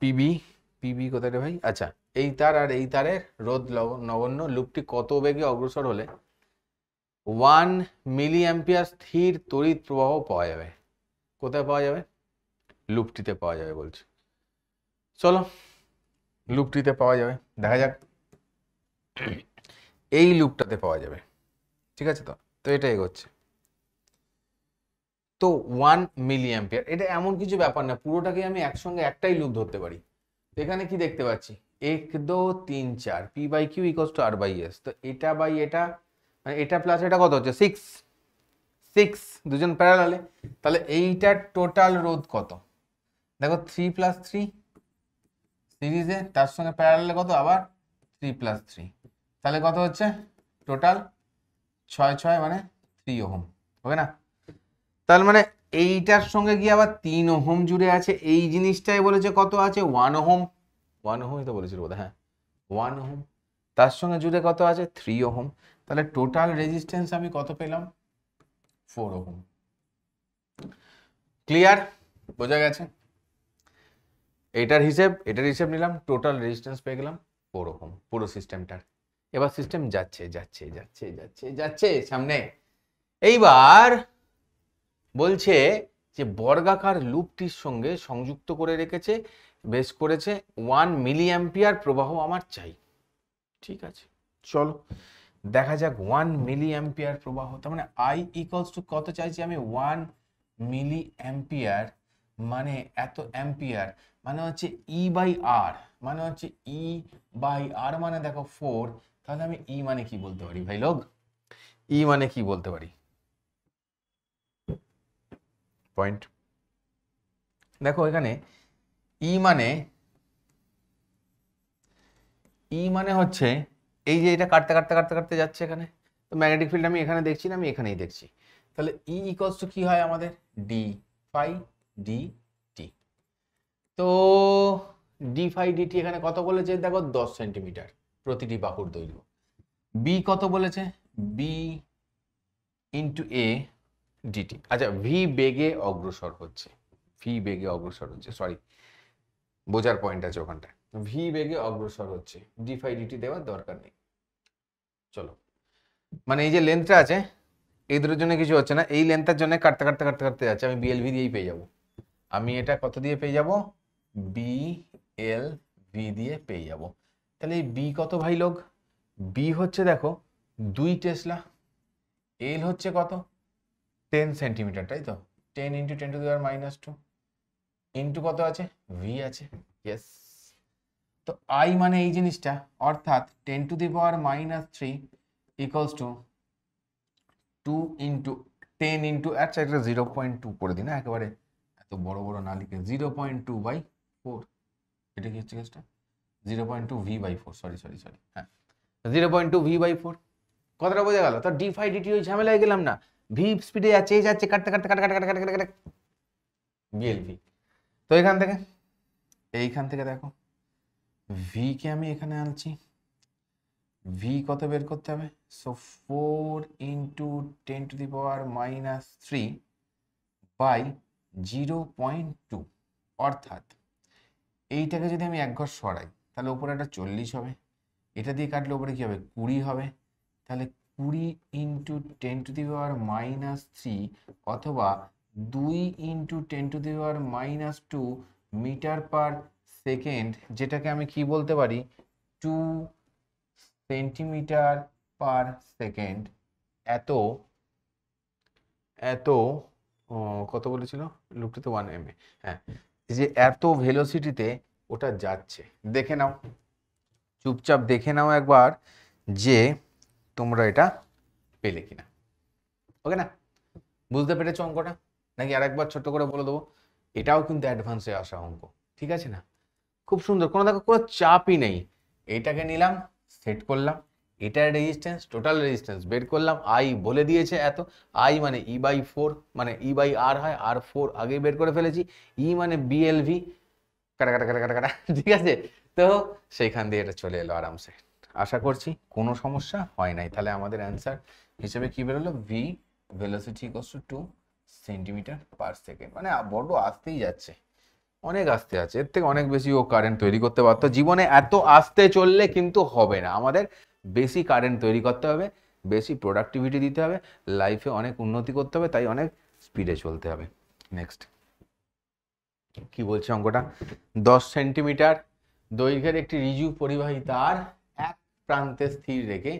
পিবি পিবি কোথায় ভাই আচ্ছা এই তার আর এই তারের রোধ নগণ্য লুপটি কত বেগে অগ্রসর হলে ওয়ান মিলি অ্যাম্পিয়ার স্থির তড়িৎ প্রবাহ পাওয়া যাবে কোথায় পাওয়া যাবে লুপটিতে পাওয়া যাবে বলছি চলো লুপটিতে পাওয়া যাবে দেখা যাক এই লুপটাতে পাওয়া যাবে ঠিক আছে তো তো এটা এগোচ্ছে তো ওয়ান মিলি অ্যাম্পিয়ার এটা এমন কিছু ব্যাপার না পুরোটাকে আমি একসঙ্গে একটাই লুপ ধরতে পারি এখানে কি দেখতে পাচ্ছি এক দো তিন চার P by Q equals to R by S তো এটা বাই এটা মানে এটা প্লাস এটা কত হচ্ছে সিক্স সিক্স দুজন প্যারালালে তাহলে এইটার টোটাল রোধ কত দেখো থ্রি প্লাস থ্রি সিরিজে তার সঙ্গে প্যারালালে কত আবার থ্রি প্লাস থ্রি তাহলে কত হচ্ছে টোটাল ছয় ছয় মানে থ্রি ওহম ওকে না তাহলে মানে এইটার সঙ্গে গিয়ে আবার তিন ওহম জুড়ে আছে এই জিনিসটাই বলেছে কত আছে ওয়ান ওহম ওয়ান ওহমই তো বলেছিল বোধ হ্যাঁ ওয়ান ওহম তার সঙ্গে জুড়ে কত আছে থ্রি ওহম তাহলে টোটাল রেজিস্ট্যান্স আমি কত পেলাম ফোর ওহম ক্লিয়ার বোঝা গেছে এটার হিসেব এটার হিসেব নিলাম টোটাল রেজিস্ট্যান্স পেয়ে গেলাম ফোর ওহম পুরো সিস্টেমটার এবার সিস্টেম যাচ্ছে যাচ্ছে যাচ্ছে যাচ্ছে যাচ্ছে সামনে এইবার বলছে যে বর্গাকার লুপটির সঙ্গে সংযুক্ত করে রেখেছে বেশ করেছে ওয়ান মিলিয়াম্পিয়ার প্রবাহ আমার চাই ঠিক আছে চলো দেখা যাক ওয়ান মিলিয়াম্পিয়ার প্রবাহ তার মানে আই ইকলস টু কত চাইছি আমি ওয়ান মিলি অ্যাম্পিয়ার মানে এত অ্যাম্পিয়ার মানে হচ্ছে ই বাই আর মানে হচ্ছে ই বাই আর মানে দেখো ফোর তাহলে আমি ই মানে কি বলতে পারি ভাই লোক ই মানে কি বলতে পারি পয়েন্ট দেখো এখানে ই মানে ই মানে হচ্ছে এই যে এটা কাটতে কাটতে কাটতে কাটতে যাচ্ছে এখানে তো ম্যাগনেটিক ফিল্ড আমি এখানে দেখছি না আমি এখানেই দেখছি তাহলে ই ইকলস টু কি হয় আমাদের ডি ফাই ডি টি তো ডি ফাই ডি টি এখানে কত বলেছে দেখো দশ সেন্টিমিটার প্রতিটি বাহুর দৈর্ঘ্য বি কত বলেছে বি ইন্টু এ ডিটি আচ্ছা ভি বেগে অগ্রসর হচ্ছে ভি বেগে অগ্রসর হচ্ছে সরি বোঝার পয়েন্ট আছে ওখানটা ভি বেগে অগ্রসর হচ্ছে ডি ফাই ডিটি দেওয়ার দরকার নেই চলো মানে এই যে লেন্থটা আছে এই দুটোর জন্য কিছু হচ্ছে না এই লেন্থের জন্য কাটতে কাটতে কাটতে কাটতে যাচ্ছে আমি বিএলভি দিয়েই পেয়ে যাব আমি এটা কত দিয়ে পেয়ে যাব এল ভি দিয়ে পেয়ে যাব তাহলে এই বি কত ভাই লোক বি হচ্ছে দেখো দুই টেসলা এল হচ্ছে কত টেন সেন্টিমিটার তাই তো ten into ten to the minus two into কত আছে ভি আছে ইয়েস তো আই মানে এই জিনিসটা অর্থাৎ ten to the power minus three equals to two into ten into আচ্ছা একটা জিরো পয়েন্ট টু করে না একেবারে এত বড় বড় না লিখে zero point two by four এটা কি হচ্ছে কেসটা zero point two V by four sorry sorry sorry হ্যাঁ zero point two V by four কথাটা বোঝা গেল তো ডি ফাই ডিটি ওই ঝামেলায় গেলাম না ভি স্পিডে যাচ্ছে এই যাচ্ছে কাটতে কাটতে কাটতে কাটতে কাটতে কাটতে বিএলভি তো এখান থেকে এইখান থেকে দেখো ভিকে আমি এখানে আনছি ভি কত বের করতে হবে so four into ten to the power minus three by zero point two অর্থাৎ এইটাকে যদি আমি এক ঘর সরাই তাহলে ওপরে একটা চল্লিশ হবে এটা দিয়ে কাটলে ওপরে কী হবে কুড়ি হবে তাহলে কুড়ি into ten to the power minus three অথবা দুই into ten to the power minus two metre per second যেটাকে আমি কি বলতে পারি টু সেন্টিমিটার পার সেকেন্ড এত এত কত বলেছিল লুকটি তো ওয়ান এম এ হ্যাঁ যে এত ভেলোসিটিতে ওটা যাচ্ছে দেখে নাও চুপচাপ দেখে নাও একবার যে তোমরা এটা পেলে কিনা ওকে না বুঝতে পেরেছ অঙ্কটা নাকি আর একবার ছোট্ট করে বলে দেবো এটাও কিন্তু অ্যাডভান্সে আসা অঙ্ক ঠিক আছে না খুব সুন্দর কোনো দেখো কোনো চাপই নেই এটাকে নিলাম সেট করলাম এটার রেজিস্ট্যান্স টোটাল রেজিস্ট্যান্স বের করলাম আই বলে দিয়েছে এত আই মানে ই বাই ফোর মানে ই বাই আর হয় আর ফোর আগে বের করে ফেলেছি ই e মানে বিএলভি কাটা কাটা কাটা কাটা কাটা ঠিক আছে তো সেইখান দিয়ে এটা চলে এলো আরামসে আশা করছি কোনো সমস্যা হয় নাই তাহলে আমাদের অ্যান্সার হিসেবে কী বেরোলো V velocity equals to centimetre per second মানে বড্ড আসতেই যাচ্ছে অনেক আস্তে আছে এর থেকে অনেক বেশি ও কারেন্ট তৈরি করতে পারতো জীবনে এত আস্তে চললে কিন্তু হবে না আমাদের বেশি কারেন্ট তৈরি করতে হবে বেশি প্রোডাক্টিভিটি দিতে হবে লাইফে অনেক উন্নতি করতে হবে তাই অনেক স্পিডে চলতে হবে নেক্সট কি বলছে অঙ্কটা দশ সেন্টিমিটার দৈর্ঘ্যের একটি রিজু পরিবাহী তার এক প্রান্তে স্থির রেখে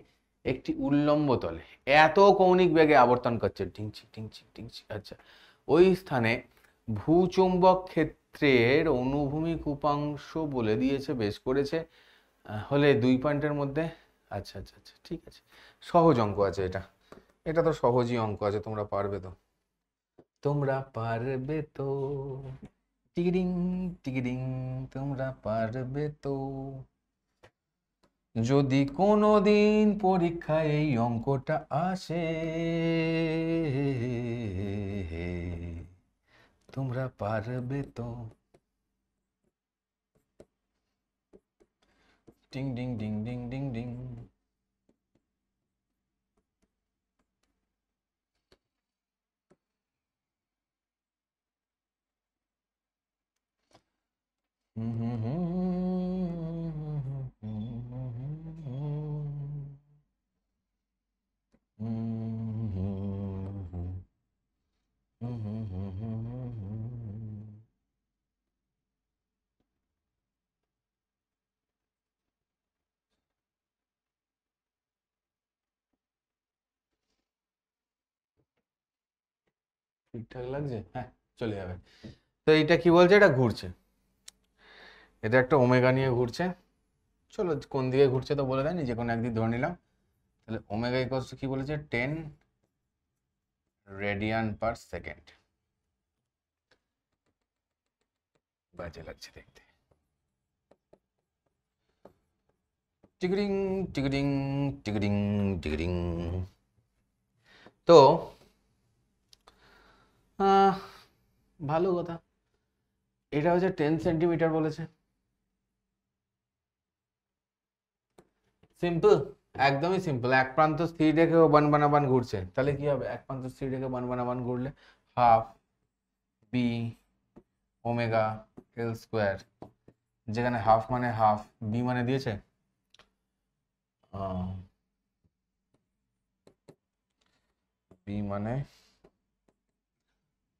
একটি উল্লম্ব তলে এত কৌণিক বেগে আবর্তন করছে টিংচি টিংচি টিংচি আচ্ছা ওই স্থানে ভূচুম্বক ক্ষেত্রের অনুভূমিক উপাংশ বলে দিয়েছে বেশ করেছে হলে দুই পয়েন্টের মধ্যে আচ্ছা আচ্ছা আচ্ছা ঠিক আছে সহজ অঙ্ক আছে এটা এটা তো সহজই অঙ্ক আছে তোমরা পারবে তো তোমরা পারবে তো টিকিডিং টিকিডিং তোমরা পারবে তো যদি কোনো দিন পরীক্ষায় এই অঙ্কটা আসে তোমরা পারবে তো টিং ডিং ডিং ডিং ডিং ডিং ঠিকঠাক লাগছে হ্যাঁ চলে যাবে তো এইটা কি বলছে এটা ঘুরছে এটা একটা ওমেগা নিয়ে ঘুরছে চলো কোন দিকে ঘুরছে তো বলে দেয়নি যে কোনো একদিক ধরে নিলাম তাহলে ওমেগা ইকস কি বলেছে টেন রেডিয়ান পার সেকেন্ড বাজে লাগছে দেখতে টিগরিং টিগরিং টিগরিং টিগরিং তো ভালো কথা এটা হচ্ছে টেন সেন্টিমিটার বলেছে সিম্পল একদমই সিম্পল এক প্রান্ত স্থির রেখে ও বান বানাবান ঘুরছে তাহলে কি হবে এক প্রান্ত স্থির রেখে বান বানাবান ঘুরলে half B omega L square যেখানে হাফ মানে হাফ বি মানে দিয়েছে বি মানে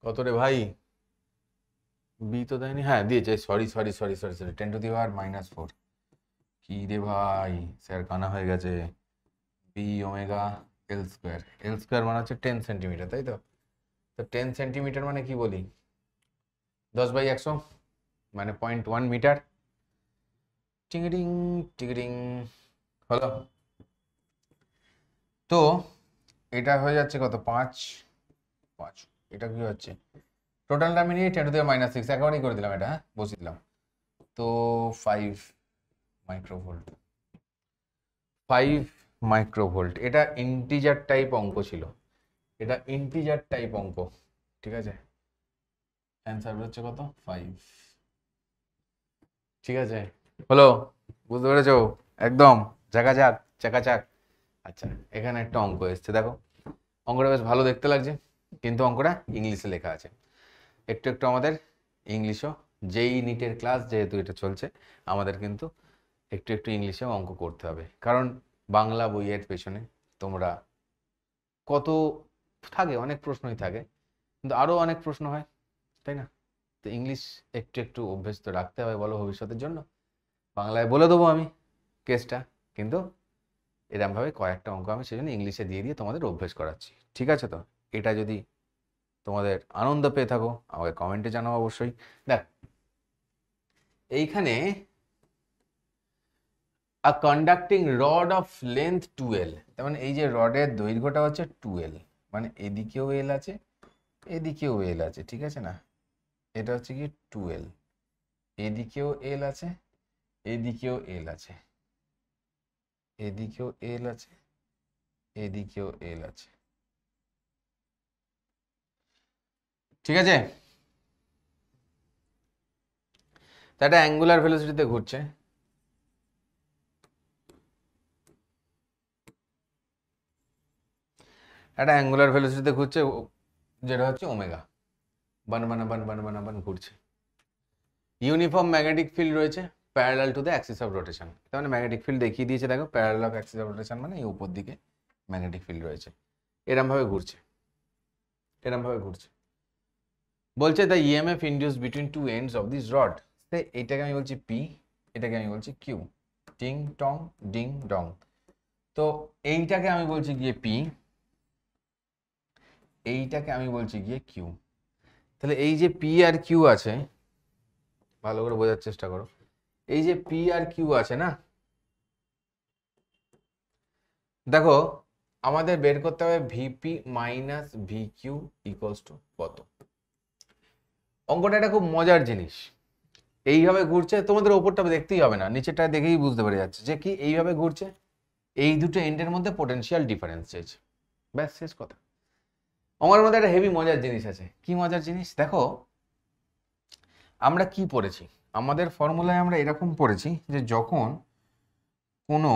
কত রে ভাই বি তো দেয়নি হ্যাঁ দিয়েছে sorry sorry sorry sorry sorry ten to the power minus four কি রে ভাই স্যার কানা হয়ে গেছে B omega L square L square মানে হচ্ছে টেন সেন্টিমিটার তাই তো তো টেন সেন্টিমিটার মানে কি বলি দশ বাই একশো মানে পয়েন্ট ওয়ান মিটার টিকিটিং টিকিটিং হলো তো এটা হয়ে যাচ্ছে কত পাঁচ পাঁচ এটা কি হচ্ছে টোটালটা নিয়ে টেন টু দেওয়া মাইনাস সিক্স একেবারেই করে দিলাম এটা হ্যাঁ বসে দিলাম তো ফাইভ মাইক্রোভোল্ট ফাইভ মাইক্রোভোল্ট এটা ইন্টিজার টাইপ অঙ্ক ছিল এটা ইন্টিজার টাইপ অঙ্ক ঠিক আছে অ্যান্সার হচ্ছে কত ফাইভ ঠিক আছে হলো বুঝতে পেরেছ একদম জাকা যাক চাকা চাক আচ্ছা এখানে একটা অঙ্ক এসছে দেখো অঙ্কটা বেশ ভালো দেখতে লাগছে কিন্তু অঙ্কটা ইংলিশে লেখা আছে একটু একটু আমাদের ইংলিশও যেই নিটের ক্লাস যেহেতু এটা চলছে আমাদের কিন্তু একটু একটু ইংলিশে অঙ্ক করতে হবে কারণ বাংলা বইয়ের পেছনে তোমরা কত থাকে অনেক প্রশ্নই থাকে কিন্তু আরও অনেক প্রশ্ন হয় তাই না তো ইংলিশ একটু একটু অভ্যেস তো রাখতে হবে বলো ভবিষ্যতের জন্য বাংলায় বলে দেবো আমি কেসটা কিন্তু এরমভাবে কয়েকটা অঙ্ক আমি সেজন্য ইংলিশে দিয়ে দিয়ে তোমাদের অভ্যেস করাচ্ছি ঠিক আছে তো এটা যদি তোমাদের আনন্দ পেয়ে থাকো আমাকে কমেন্টে জানাও অবশ্যই দেখ এইখানে a conducting rod of length twelve তার মানে এই যে রডের দৈর্ঘ্যটা হচ্ছে টুয়েল মানে এদিকেও এল আছে এদিকেও এল আছে ঠিক আছে না এটা হচ্ছে কি টুয়েল এদিকেও এল আছে এদিকেও এল আছে এদিকেও এল আছে এদিকেও এল আছে ঠিক আছে তা একটা অ্যাঙ্গুলার ভেলোসিটিতে ঘুরছে একটা অ্যাঙ্গুলার ভেলোসিটিতে ঘুরছে যেটা হচ্ছে ওমেগা বান বান বান বান বান বান ঘুরছে ইউনিফর্ম ম্যাগনেটিক ফিল্ড রয়েছে parallel to the axis of rotation তার মানে ম্যাগনেটিক ফিল্ড দেখিয়ে দিয়েছে দেখো parallel of axis of rotation মানে এই উপর দিকে ম্যাগনেটিক ফিল্ড রয়েছে এরমভাবে ঘুরছে এরমভাবে ঘুরছে বলছে the EMF induce between two ends of this rod সে এইটাকে আমি বলছি পি এটাকে আমি বলছি কিউ টিং টং ডিং ডং তো এইটাকে আমি বলছি গিয়ে পি এইটাকে আমি বলছি গিয়ে কিউ তাহলে এই যে পি আর কিউ আছে ভালো করে বোঝার চেষ্টা করো এই যে পি আর কিউ আছে না দেখো আমাদের বের করতে হবে VP minus V Q equals to কত অঙ্কটা এটা খুব মজার জিনিস এইভাবে ঘুরছে তোমাদের ওপরটা দেখতেই হবে না নিচেরটা দেখেই বুঝতে পেরে যাচ্ছে যে কি এইভাবে ঘুরছে এই দুটো এন্ডের মধ্যে পোটেনশিয়াল ডিফারেন্স চেয়েছে ব্যাস শেষ কথা আমার মধ্যে একটা হেভি মজার জিনিস আছে কি মজার জিনিস দেখো আমরা কি পড়েছি আমাদের ফর্মুলায় আমরা এরকম পড়েছি যে যখন কোনো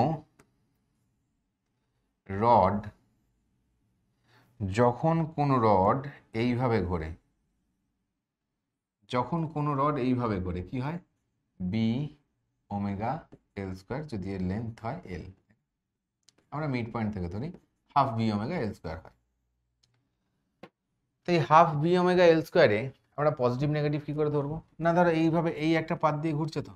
রড যখন কোনো রড এইভাবে ঘোরে যখন কোনো রড এইভাবে ঘোরে কি হয় বি ওমেগা এল স্কোয়ার যদি এর লেন্থ হয় এল আমরা মিড পয়েন্ট থেকে ধরি half B omega L square হয় তো এই হাফ বি ওমেগা এল স্কোয়ারে আমরা পজিটিভ নেগেটিভ কী করে ধরবো না ধরো এইভাবে এই একটা পাত দিয়ে ঘুরছে তো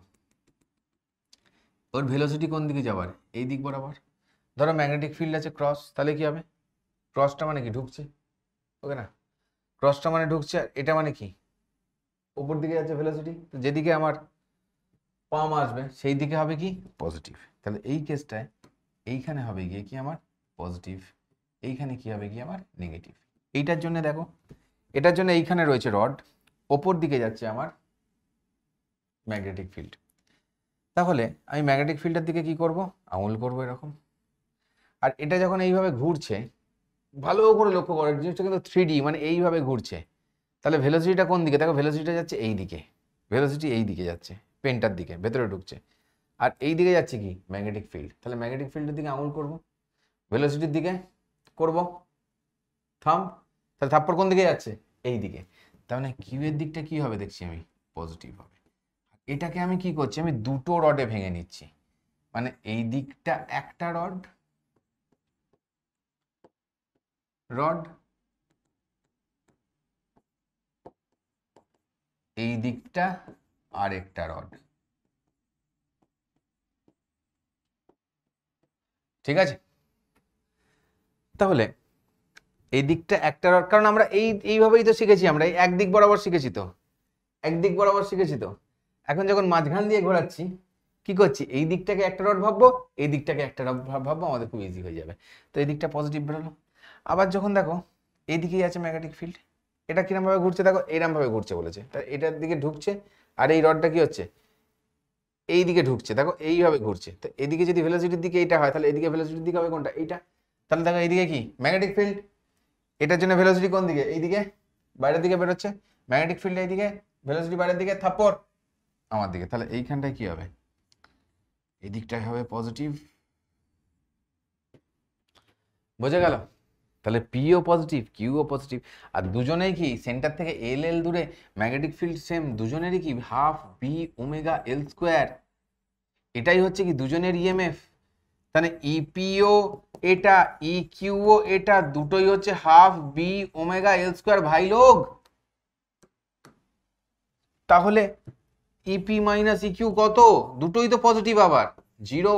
ওর ভেলোসিটি কোন দিকে যাবার এই দিক বরাবর ধরো ম্যাগনেটিক ফিল্ড আছে ক্রস তাহলে কি হবে ক্রসটা মানে কি ঢুকছে ওকে না ক্রসটা মানে ঢুকছে আর এটা মানে কি ওপর দিকে যাচ্ছে ভেলোসিটি তো যেদিকে আমার পাম আসবে সেই দিকে হবে কি পজিটিভ তাহলে এই কেসটায় এইখানে হবে গিয়ে কি আমার পজিটিভ এইখানে কি হবে কি আমার নেগেটিভ এইটার জন্য দেখো এটার জন্য এইখানে রয়েছে রড ওপর দিকে যাচ্ছে আমার ম্যাগনেটিক ফিল্ড তাহলে আমি ম্যাগনেটিক ফিল্ডের দিকে কি করব আঙুল করব এরকম আর এটা যখন এইভাবে ঘুরছে ভালো করে লক্ষ্য করো জিনিসটা কিন্তু থ্রি মানে এইভাবে ঘুরছে তাহলে ভেলোসিটিটা কোন দিকে দেখো ভেলোসিটিটা যাচ্ছে এই দিকে ভেলোসিটি এই দিকে যাচ্ছে পেনটার দিকে ভেতরে ঢুকছে আর এই দিকে যাচ্ছে কি ম্যাগনেটিক ফিল্ড তাহলে ম্যাগনেটিক ফিল্ডের দিকে আঙুল করব ভেলোসিটির দিকে করব থাম তাহলে থাপ্পড় কোন দিকে যাচ্ছে এই দিকে তার মানে কিউ এর দিকটা কি হবে দেখছি আমি পজিটিভ হবে এটাকে আমি কি করছি আমি দুটো রডে ভেঙে নিচ্ছি মানে এই দিকটা একটা রড রড এই দিকটা আর একটা রড ঠিক আছে তাহলে এই দিকটা একটা রড কারণ আমরা এই এইভাবেই তো শিখেছি আমরা এই একদিক বরাবর শিখেছি তো একদিক বরাবর শিখেছি তো এখন যখন মাঝখান দিয়ে ঘোরাচ্ছি কি করছি এই দিকটাকে একটা রড ভাববো এই দিকটাকে একটা রড ভাববো আমাদের খুব ইজি হয়ে যাবে তো এই দিকটা পজিটিভ বেরোলো আবার যখন দেখো এইদিকেই আছে ম্যাগনেটিক ফিল্ড এটা কিরমভাবে ঘুরছে দেখো এরমভাবে ঘুরছে বলেছে তা এটার দিকে ঢুকছে আর এই রডটা কি হচ্ছে এই দিকে ঢুকছে দেখো এইভাবে ঘুরছে তো এদিকে যদি ভেলোসিটির দিকে এটা হয় তাহলে এদিকে ভেলোসিটির দিকে হবে কোনটা এইটা তাহলে দেখো এইদিকে কি ম্যাগনেটিক ফিল্ড এটার জন্য ভেলোসিটি কোন দিকে এইদিকে বাইরের দিকে বেরোচ্ছে ম্যাগনেটিক ফিল্ড এইদিকে ভেলোসিটি বাইরের দিকে থাপ্পর আমার দিকে তাহলে এইখানটায় কি হবে এই দিকটায় হবে পজিটিভ বোঝা গেল তাহলে পিও পজিটিভ কিউও পজিটিভ আর দুজনেই কি সেন্টার থেকে এল এল দূরে ম্যাগনেটিক ফিল্ড সেম দুজনেরই কি half B omega L square এটাই হচ্ছে কি দুজনের ইএমএফ e তাহলে ইপিও e এটা ইকিউও e এটা দুটোই হচ্ছে half B omega L square ভাই লোক তাহলে ইপি মাইনাস ইকিউ কত দুটোই তো পজিটিভ আবার জিরো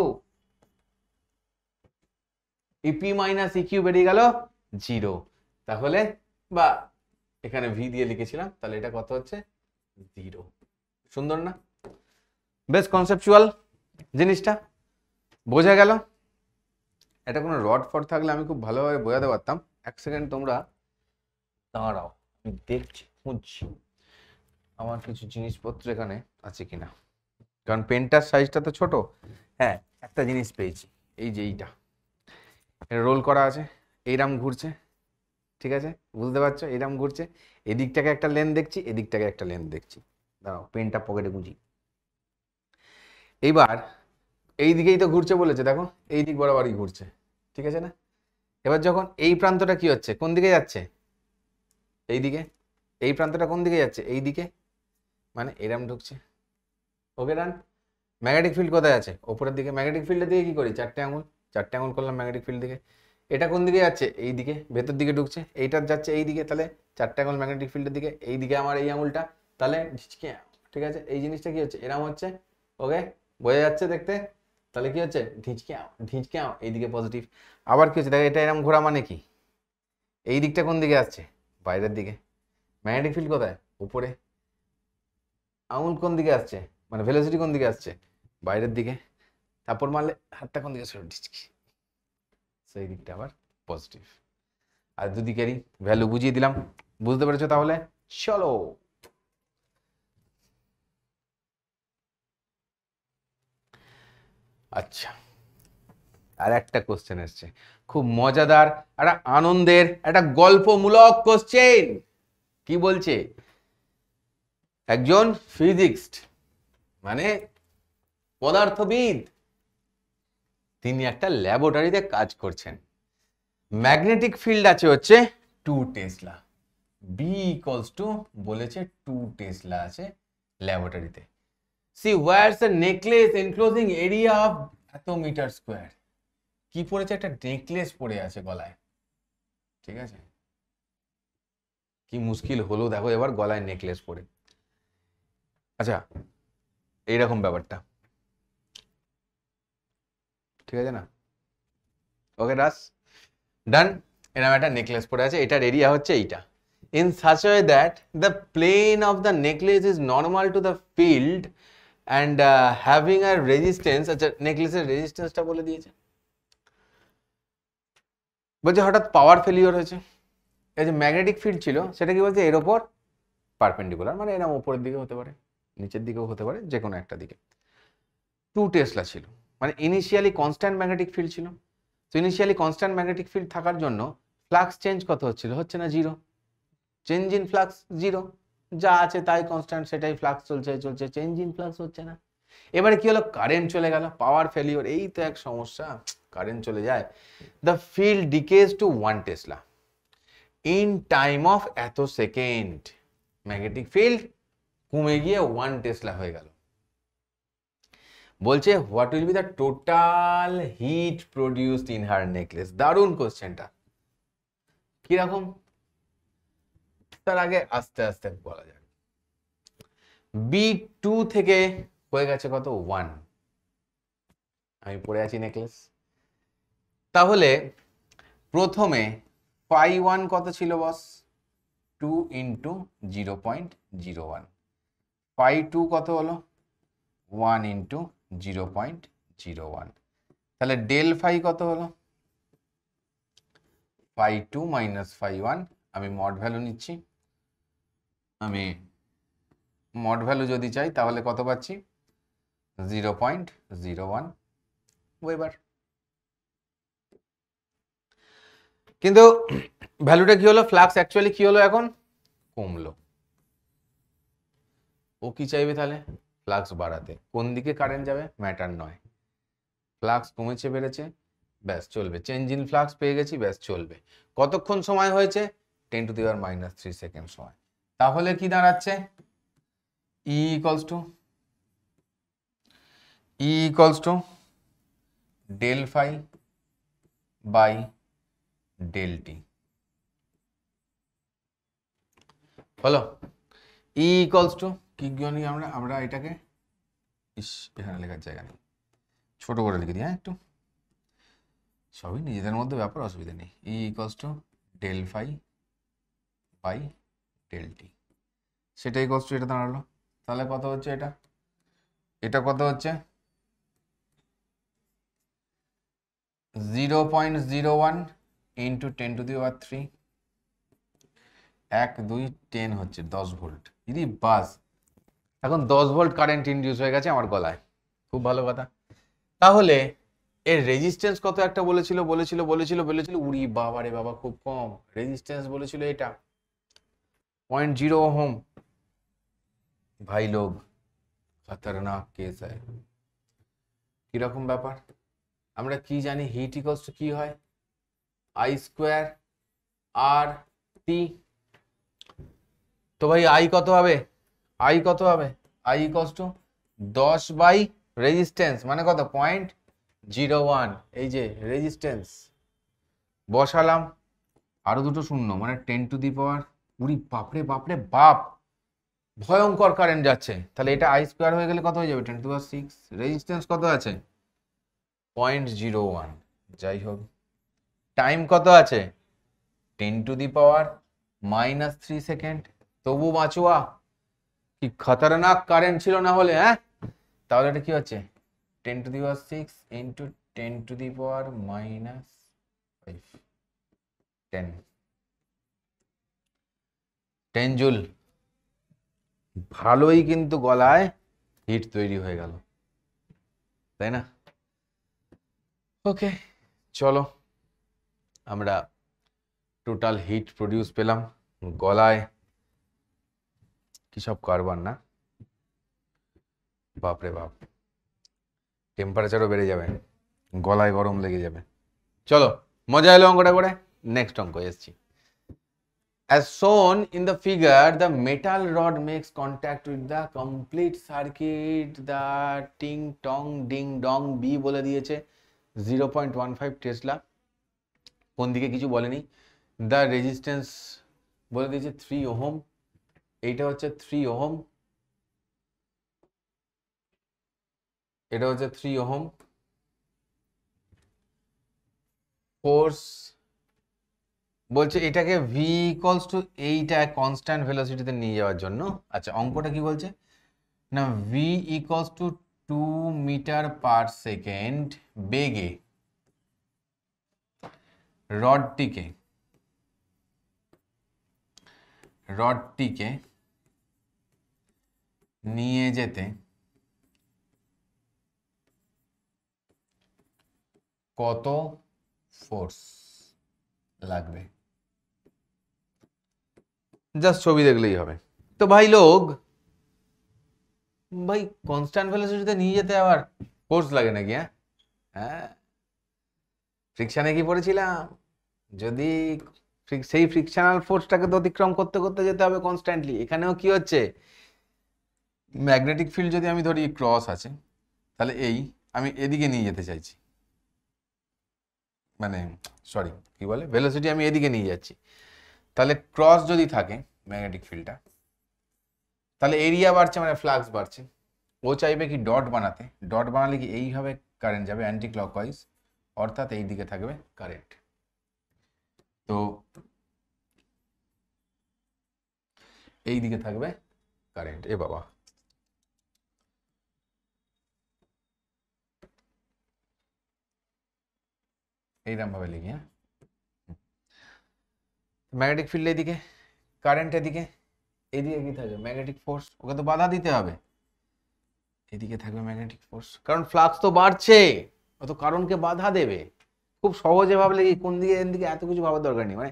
ইপি মাইনাস ইকিউ বেরিয়ে গেল জিরো তাহলে বা এখানে ভি দিয়ে লিখেছিলাম তাহলে এটা কত হচ্ছে জিরো সুন্দর না বেশ কনসেপচুয়াল জিনিসটা বোঝা গেল এটা কোনো রড ফট থাকলে আমি খুব ভালোভাবে বোঝাতে পারতাম এক সেকেন্ড তোমরা দাঁড়াও আমি দেখছি খুঁজছি আমার কিছু জিনিসপত্র এখানে আছে কিনা কারণ পেনটার সাইজটা তো ছোট হ্যাঁ একটা জিনিস পেয়েছি এই যে এইটা এটা রোল করা আছে এইরাম ঘুরছে ঠিক আছে বুঝতে পারছো এইরাম ঘুরছে এদিকটাকে একটা লেন দেখছি এদিকটাকে একটা লেন দেখছি দাঁড়াও পেনটা পকেটে গুঁজি এইবার এই দিকেই তো ঘুরছে বলেছে দেখো এই দিক বরাবরই ঘুরছে ঠিক আছে না এবার যখন এই প্রান্তটা কি হচ্ছে কোন দিকে যাচ্ছে এই দিকে এই প্রান্তটা কোন দিকে যাচ্ছে এই দিকে মানে এরম ঢুকছে ওকে ডান ম্যাগনেটিক ফিল্ড কোথায় আছে ওপরের দিকে ম্যাগনেটিক ফিল্ডের দিকে কি করি চারটে আঙুল চারটে আঙুল করলাম ম্যাগনেটিক ফিল্ড দিকে এটা কোন দিকে যাচ্ছে এই দিকে ভেতর দিকে ঢুকছে এইটার যাচ্ছে এই দিকে তাহলে চারটে আঙুল ম্যাগনেটিক ফিল্ডের দিকে এই দিকে আমার এই আঙুলটা তাহলে ঠিক আছে এই জিনিসটা কি হচ্ছে এরম হচ্ছে ওকে বোঝা যাচ্ছে দেখতে তাহলে কি হচ্ছে ঢিচকে ঢিচকে এইদিকে পজিটিভ আবার কি হচ্ছে দেখো এটা এরকম ঘোরা মানে কি এই দিকটা কোন দিকে আসছে বাইরের দিকে ম্যাগনেটিক ফিল্ড কোথায় উপরে আঙুল কোন দিকে আসছে মানে ভেলোসিটি কোন দিকে আসছে বাইরের দিকে তারপর মারলে হাতটা কোন দিকে সরে ঢিচকি সেই দিকটা আবার পজিটিভ আর দুদিকেরই ভ্যালু বুঝিয়ে দিলাম বুঝতে পেরেছো তাহলে চলো আচ্ছা আর একটা কোশ্চেন এসছে খুব মজাদার একটা আনন্দের একটা গল্পমূলক কোশ্চেন কি বলছে একজন ফিজিক্সড মানে পদার্থবিদ তিনি একটা ল্যাবরেটরিতে কাজ করছেন ম্যাগনেটিক ফিল্ড আছে হচ্ছে two tesla B equals to বলেছে টু টেসলা আছে ল্যাবরেটরিতে সি ওয়ার্স a necklace enclosing area of এত মিটার স্কোয়ার কি পড়েছে একটা নেকলেস পড়ে আছে গলায় ঠিক আছে কি মুশকিল হলো দেখো এবার গলায় নেকলেস পরে আচ্ছা এইরকম ব্যাপারটা ঠিক আছে না ওকে রাস ডান এরকম একটা নেকলেস পরে আছে এটার এরিয়া হচ্ছে এইটা in such way that the plane of the necklace is normal to the field and having R resistance আচ্ছা নেকলেসের রেজিস্ট্যান্সটা বলে দিয়েছে বলছে হঠাৎ পাওয়ার ফেলিওর হয়েছে এই যে ম্যাগনেটিক ফিল্ড ছিল সেটা কি বলছে এর ওপর পারপেন্ডিকুলার মানে এরম ওপরের দিকে হতে পারে নিচের দিকেও হতে পারে যে কোনো একটা দিকে টু টেসলা ছিল মানে ইনিশিয়ালি কনস্ট্যান্ট ম্যাগনেটিক ফিল্ড ছিল তো ইনিশিয়ালি কনস্ট্যান্ট ম্যাগনেটিক ফিল্ড থাকার জন্য ফ্লাক্স চেঞ্জ কত হচ্ছিল হচ্ছে না zero change in flux zero যা আছে তাই কনস্ট্যান্ট সেটাই ফ্লাক্স চলছে চলছে চেঞ্জ ইন ফ্লাক্স হচ্ছে না এবারে কি হলো কারেন্ট চলে গেল পাওয়ার ফেলিওর এই তো এক সমস্যা কারেন্ট চলে যায় the field decays to one tesla in time of এত সেকেন্ড ম্যাগনেটিক ফিল্ড কমে গিয়ে ওয়ান টেসলা হয়ে গেল বলছে what will be the total heat produced in her necklace দারুণ কোশ্চেনটা কিরকম তার আগে আস্তে আস্তে বলা যায় বি টু থেকে হয়ে গেছে কত ওয়ান আমি পড়ে আছি নেকলেস তাহলে প্রথমে ফাই ওয়ান কত ছিল boss two into zero point zero one phi two কত হলো one into zero point zero one তাহলে ডেল ফাই কত হলো phi two minus phi one আমি মড ভ্যালু নিচ্ছি আমি মড ভ্যালু যদি চাই তাহলে কত পাচ্ছি zero point zero one weber কিন্তু ভ্যালুটা কি হলো ফ্লাক্স অ্যাকচুয়ালি কি হলো এখন কমলো ও কি চাইবে তাহলে ফ্লাক্স বাড়াতে কোন দিকে কারেন্ট যাবে ম্যাটার নয় ফ্লাক্স কমেছে বেড়েছে ব্যাস চলবে চেঞ্জ ইন ফ্লাক্স পেয়ে গেছি ব্যাস চলবে কতক্ষণ সময় হয়েছে ten to the minus three second সময় তাহলে কি দাঁড়াচ্ছে equals to equals to del phi by del T হলো ইকলস e টু কি জানি আমরা আমরা এটাকে ইস এখানে লেখার জায়গা নেই ছোট করে লিখে দিই হ্যাঁ একটু সবই নিজেদের মধ্যে ব্যাপার অসুবিধা নেই E equals to del phi by del সেটাই কষ্ট এটা দাঁড়ালো তাহলে কত হচ্ছে এটা এটা কত হচ্ছে zero point zero one into ten to the power three এক দুই টেন হচ্ছে দশ ভোল্ট ইদি বাস এখন দশ ভোল্ট কারেন্ট ইনডিউস হয়ে গেছে আমার গলায় খুব ভালো কথা তাহলে এর রেজিস্ট্যান্স কত একটা বলেছিল বলেছিল বলেছিল বলেছিল উড়ি বাবা রে বাবা খুব কম রেজিস্ট্যান্স বলেছিল এটা पॉइंट जीरो होम ভাই লোভ খতরনাক কেস হয় কিরকম ব্যাপার আমরা কি জানি হিট ইকলস টু কি হয় আই স্কোয়ার আর টি তো ভাই আই কত হবে আই কত হবে আই ইকলস টু দশ বাই রেজিস্ট্যান্স মানে কত পয়েন্ট জিরো ওয়ান এই যে রেজিস্ট্যান্স বসালাম আরও দুটো শূন্য মানে টেন টু দি পাওয়ার উড়ি বাপরে বাপরে বাপ ভয়ঙ্কর কারেন্ট যাচ্ছে তাহলে এটা আই স্কোয়ার হয়ে গেলে কত হয়ে যাবে ten to power six resistance কত আছে পয়েন্ট জিরো ওয়ান যাই হোক টাইম কত আছে ten to the power minus three second তবু বাঁচোয়া কি খতরনাক কারেন্ট ছিল না হলে হ্যাঁ তাহলে এটা কি হচ্ছে ten to the power six into ten to the power minus five ten ten joule ভালোই কিন্তু গলায় হিট তৈরি হয়ে গেল তাই না ওকে চলো আমরা টোটাল হিট প্রডিউস পেলাম গলায় কিসব কারবার না বাপরে বাপ টেম্পারেচারও বেড়ে যাবে গলায় গরম লেগে যাবে চলো মজা এলো অঙ্কটা করে নেক্সট অঙ্ক এসছি As shown in the figure, the metal rod makes contact with the complete circuit, the ting tong ding dong B বলে দিয়েছে 0.15 tesla. টেসলা কোন দিকে কিছু বলেনি দ্য রেজিস্ট্যান্স বলে দিয়েছে 3 ohm. Eta হচ্ছে 3 ohm. Eta হচ্ছে 3 ohm. Force বলছে এটাকে ভি ইকলস টু এইটা কনস্ট্যান্ট ভেলোসিটিতে নিয়ে যাওয়ার জন্য আচ্ছা অঙ্কটা কি বলছে না V equals to two metre per second বেগে রডটিকে রডটিকে নিয়ে যেতে কত ফোর্স লাগবে জাস্ট ছবি দেখলেই হবে তো ভাই লোক ভাই কনস্ট্যান্ট ভেলোসিটিতে নিয়ে যেতে আবার ফোর্স লাগে নাকি হ্যাঁ হ্যাঁ ফ্রিকশানে কি পড়েছিলাম যদি সেই ফ্রিকশনাল ফোর্সটাকে তো অতিক্রম করতে করতে যেতে হবে কনস্ট্যান্টলি এখানেও কি হচ্ছে ম্যাগনেটিক ফিল্ড যদি আমি ধরি ক্রস আছে তাহলে এই আমি এদিকে নিয়ে যেতে চাইছি মানে সরি কি বলে ভেলোসিটি আমি এদিকে নিয়ে যাচ্ছি তাহলে ক্রস যদি থাকে ম্যাগনেটিক ফিল্ডটা তাহলে এরিয়া বাড়ছে মানে ফ্লাক্স বাড়ছে ও চাইবে কি ডট বানাতে ডট বানালে কি এইভাবে কারেন্ট যাবে অ্যান্টি ওয়াইজ অর্থাৎ এই দিকে থাকবে কারেন্ট তো এই দিকে থাকবে কারেন্ট এ বাবা এইরকমভাবে লিখি হ্যাঁ ম্যাগনেটিক ফিল্ড এদিকে কারেন্ট এদিকে এদিকে কি থাকবে ম্যাগনেটিক ফোর্স ওকে তো বাধা দিতে হবে এদিকে থাকবে ম্যাগনেটিক ফোর্স কারণ ফ্লাক্স তো বাড়ছে ও তো কারণকে বাধা দেবে খুব সহজে ভাবলে কি কোন দিকে এদিকে এত কিছু ভাবার দরকার নেই মানে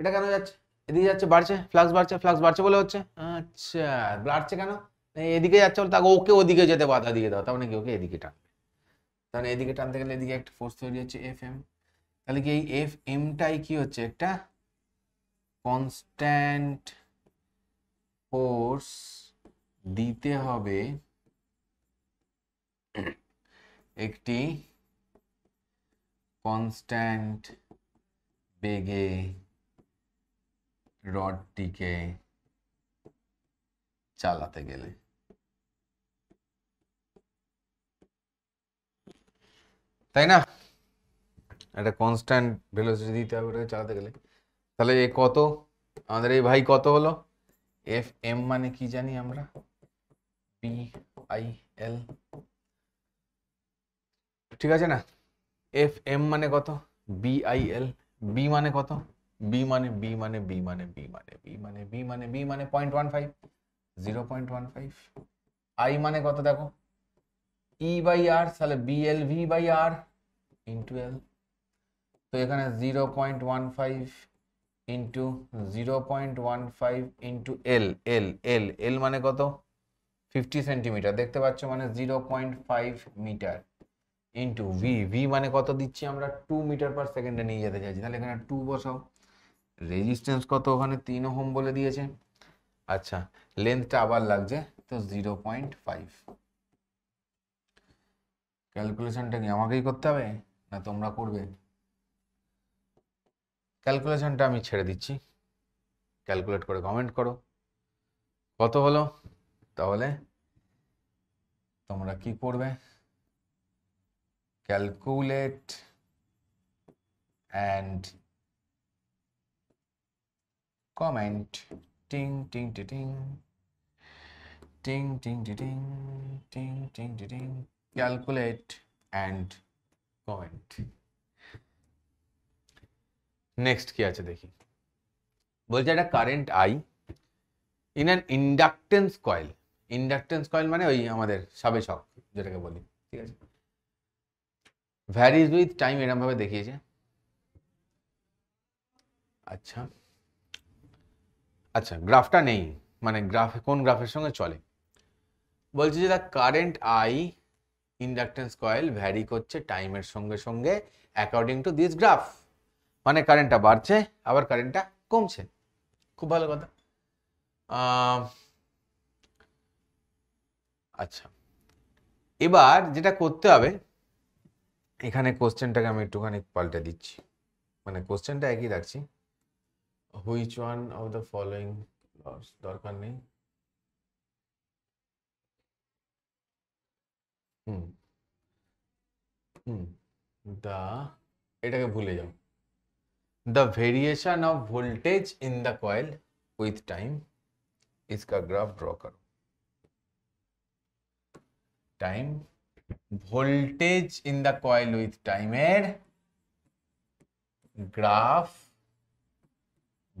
এটা কেন যাচ্ছে এদিকে যাচ্ছে বাড়ছে ফ্লাক্স বাড়ছে ফ্লাক্স বাড়ছে বলে হচ্ছে আচ্ছা বাড়ছে কেন মানে এদিকে যাচ্ছে বলে তাকে ওকে ওদিকে যেতে বাধা দিয়ে দাও তাহলে মানে কি ওকে এদিকে টানবে তাহলে এদিকে টানতে গেলে এদিকে একটা ফোর্স তৈরি হচ্ছে এফ এম তাহলে কি এই এফ এমটাই কি হচ্ছে একটা কনস্ট্যান্ট ফোর্স দিতে হবে একটি কনস্ট্যান্ট বেগে রডটিকে চালাতে গেলে তাই না একটা কনস্ট্যান্ট ভেলোসিটি দিতে হবে চালাতে গেলে তাহলে এ কত আমাদের এই ভাই কত হলো এফ এম মানে কি জানি আমরা পি আই এল ঠিক আছে না এফ এম মানে কত বি আই এল বি মানে কত বি মানে বি মানে বি মানে বি মানে বি মানে বি মানে বি মানে point one five zero point one five I মানে কত দেখো ই বাই আর তাহলে B L V by R into L তো এখানে zero point one five into zero point one five into L L L L মানে কত fifty centimeter দেখতে পাচ্ছ মানে zero point five meter into V V মানে কত দিচ্ছি আমরা টু মিটার পার সেকেন্ডে নিয়ে যেতে চাইছি তাহলে এখানে টু বসাও রেজিস্ট্যান্স কত ওখানে তিন হোম বলে দিয়েছে আচ্ছা লেন্থটা আবার লাগছে তো জিরো পয়েন্ট ফাইভ ক্যালকুলেশনটা কি আমাকেই করতে হবে না তোমরা করবে ক্যালকুলেশানটা আমি ছেড়ে দিচ্ছি ক্যালকুলেট করে কমেন্ট করো কত হলো তাহলে তোমরা কি করবে ক্যালকুলেট অ্যান্ড কমেন্ট টিং টিং টিং টিং টিং টিং টিং টিং টিং ক্যালকুলেট অ্যান্ড কমেন্ট নেক্সট কি আছে দেখি বলছে একটা current I in an inductance coil inductance coil মানে ওই আমাদের সাবে শখ যেটাকে বলি ঠিক আছে ভ্যারিজ উইথ টাইম এরমভাবে দেখিয়েছে আচ্ছা আচ্ছা গ্রাফটা নেই মানে গ্রাফ কোন গ্রাফের সঙ্গে চলে বলছে যে the current I inductance coil vary করছে টাইমের সঙ্গে সঙ্গে অ্যাকর্ডিং টু দিস গ্রাফ মানে কারেন্টটা বাড়ছে আবার কারেন্টটা কমছে খুব ভালো কথা আচ্ছা এবার যেটা করতে হবে এখানে কোশ্চেনটাকে আমি একটুখানি পাল্টে দিচ্ছি মানে কোশ্চেনটা একই রাখছি which one of the following দরকার নেই হুম হুম দা এটাকে ভুলে যাও the variation of voltage in the coil with time इसका ग्राफ ड्रॉ करो time voltage in the coil with time एड ग्राफ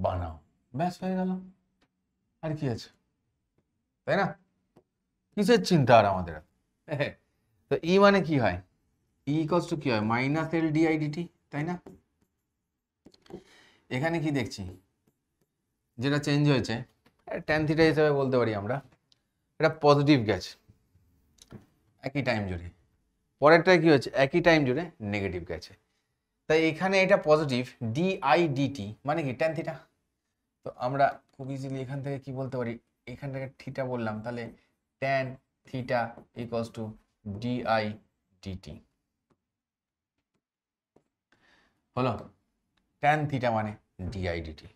बनाओ बस हो गा किसर चिंता और तो इ मान कि minus L D I D T तक এখানে কি দেখছি যেটা চেঞ্জ হয়েছে ট্যান থিটা হিসেবে বলতে পারি আমরা এটা পজিটিভ গেছে একই টাইম জুড়ে পরেরটায় কী হয়েছে একই টাইম জুড়ে নেগেটিভ গেছে তাই এখানে এটা পজিটিভ ডি আই ডিটি মানে কি ট্যান থিটা তো আমরা খুব ইজিলি এখান থেকে কি বলতে পারি এখান থেকে থিটা বললাম তাহলে tan theta equals to D I DT হলো ট্যান থিটা মানে ডিটি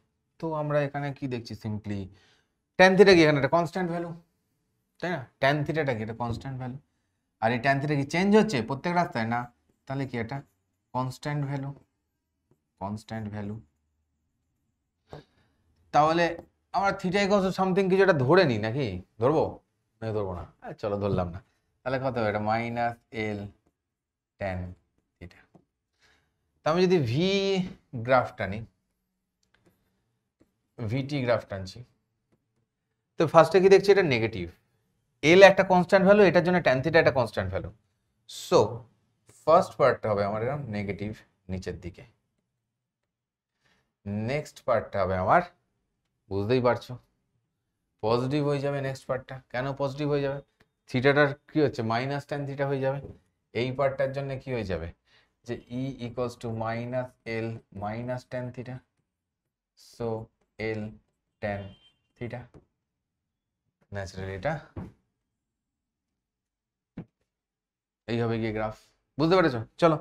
তো আমরা এখানে কি দেখছি সিম্পলি ট্যান থিটা কি এখানে একটা কনস্ট্যান্ট ভ্যালু তাই না ট্যান থিটাটা কি এটা কনস্ট্যান্ট ভ্যালু আর এই ট্যান থিটা কি চেঞ্জ হচ্ছে প্রত্যেক রাস্তায় না তাহলে কি এটা কনস্ট্যান্ট ভ্যালু কনস্ট্যান্ট ভ্যালু তাহলে আমরা থিটা ইকস সামথিং কিছু একটা ধরে নিই নাকি ধরবো ধরবো না চলো ধরলাম না তাহলে কত হবে এটা মাইনাস এল ট্যান তা আমি যদি ভি গ্রাফ টানি ভিটি গ্রাফ টানছি তো ফার্স্টে কি দেখছি এটা নেগেটিভ এল একটা কনস্ট্যান্ট ভ্যালু এটার জন্য ট্যান থিটা একটা কনস্ট্যান্ট ভ্যালু সো ফার্স্ট পার্টটা হবে আমার এরকম নেগেটিভ নিচের দিকে নেক্সট পার্টটা হবে আমার বুঝতেই পারছো পজিটিভ হয়ে যাবে নেক্সট পার্টটা কেন পজিটিভ হয়ে যাবে থিটাটার কি হচ্ছে মাইনাস ট্যান থিটা হয়ে যাবে এই পার্টটার জন্য কি হয়ে যাবে যে E equals to minus L minus tan theta so L tan theta naturally এটা এই হবে গিয়ে গ্রাফ বুঝতে পেরেছ চলো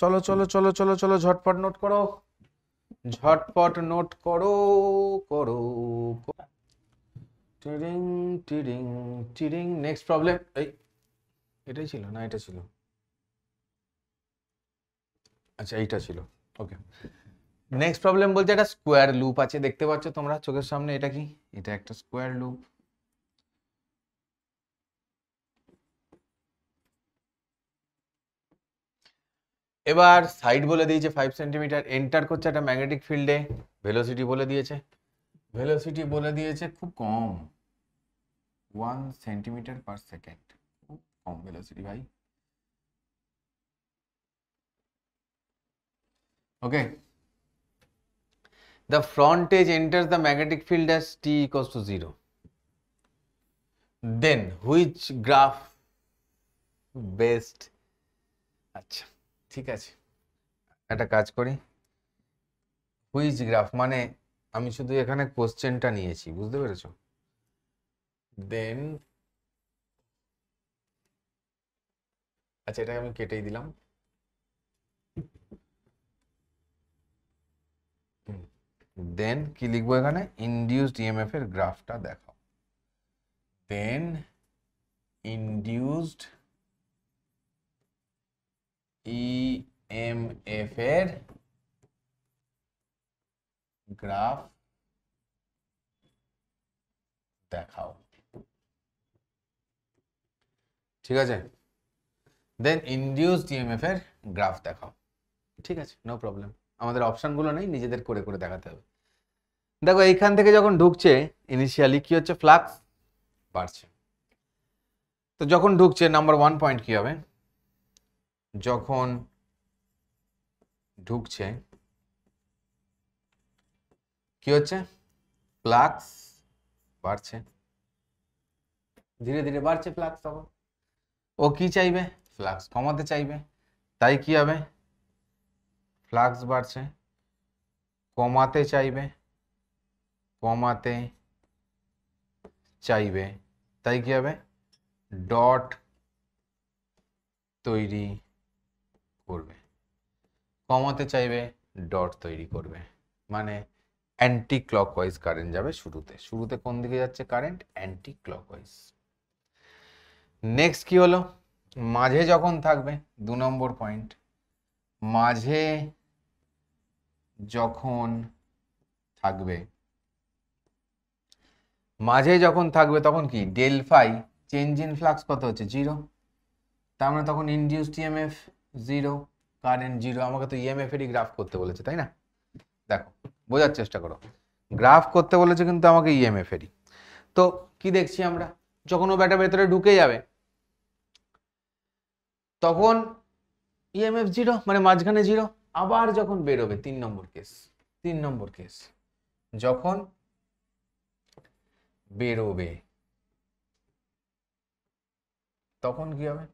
চলো চলো চলো চলো চলো ঝটপট নোট করো ঝটপট নোট করো করো টিরিং টিরিং টিরিং নেক্সট প্রবলেম এই এটাই ছিল না এটা ছিল আচ্ছা এইটা ছিল ওকে নেক্সট প্রবলেম বলতে একটা স্কোয়ার লুপ আছে দেখতে পাচ্ছ তোমরা চোখের সামনে এটা কি এটা একটা স্কোয়ার লুপ এবার সাইড বলে দিয়েছে ফাইভ সেন্টিমিটার এন্টার করছে একটা ম্যাগনেটিক ফিল্ডে ভেলোসিটি বলে দিয়েছে ভেলোসিটি বলে দিয়েছে খুব কম ওয়ান সেন্টিমিটার পার সেকেন্ড খুব কম ভেলোসিটি ভাই Okay. The front edge enters the magnetic field as T equals to 0. Then which graph best? thik ache eta kaj kori which graph mane ami shudhu ekhane question ta niyechi bujhte perecho then আচ্ছা এটাকে আমি কেটেই দিলাম দেন কি লিখবো এখানে induced EMF এর গ্রাফটা দেখাও দেন ইন্ডিউসড ইএমএফ এর গ্রাফ দেখাও ঠিক আছে দেন ইন্ডিউসড ইএমএফ এর গ্রাফ দেখাও ঠিক আছে নো প্রবলেম আমাদের অপশানগুলো নেই নিজেদের করে করে দেখাতে হবে দেখো এইখান থেকে যখন ঢুকছে ইনিশিয়ালি কি হচ্ছে ফ্লাক্স বাড়ছে তো যখন ঢুকছে নাম্বার ওয়ান পয়েন্ট কি হবে যখন ঢুকছে কি হচ্ছে ফ্লাক্স বাড়ছে ধীরে ধীরে বাড়ছে ফ্লাক্স তখন ও কি চাইবে ফ্লাক্স কমাতে চাইবে তাই কি হবে ফ্লাক্স বাড়ছে কমাতে চাইবে কমাতে চাইবে তাই কী হবে ডট তৈরি করবে কমাতে চাইবে ডট তৈরি করবে মানে অ্যান্টি ক্লকওয়াইজ কারেন্ট যাবে শুরুতে শুরুতে কোন দিকে যাচ্ছে কারেন্ট অ্যান্টি ক্লকওয়াইজ নেক্সট কি হলো মাঝে যখন থাকবে দু নম্বর পয়েন্ট মাঝে যখন থাকবে মাঝে যখন থাকবে তখন কি ডেলফাই চেঞ্জ ইন ফ্লাক্স কত হচ্ছে জিরো তার মানে তখন M EMF zero current zero আমাকে তো ইএমএফ এরই গ্রাফ করতে বলেছে তাই না দেখো বোঝার চেষ্টা করো গ্রাফ করতে বলেছে কিন্তু আমাকে ইএমএফ এরই তো কি দেখছি আমরা যখন ও ব্যাটার ভেতরে ঢুকে যাবে তখন ইএমএফ জিরো মানে মাঝখানে জিরো আবার যখন বেরোবে তিন নম্বর কেস তিন নম্বর কেস যখন বেরোবে তখন কি হবে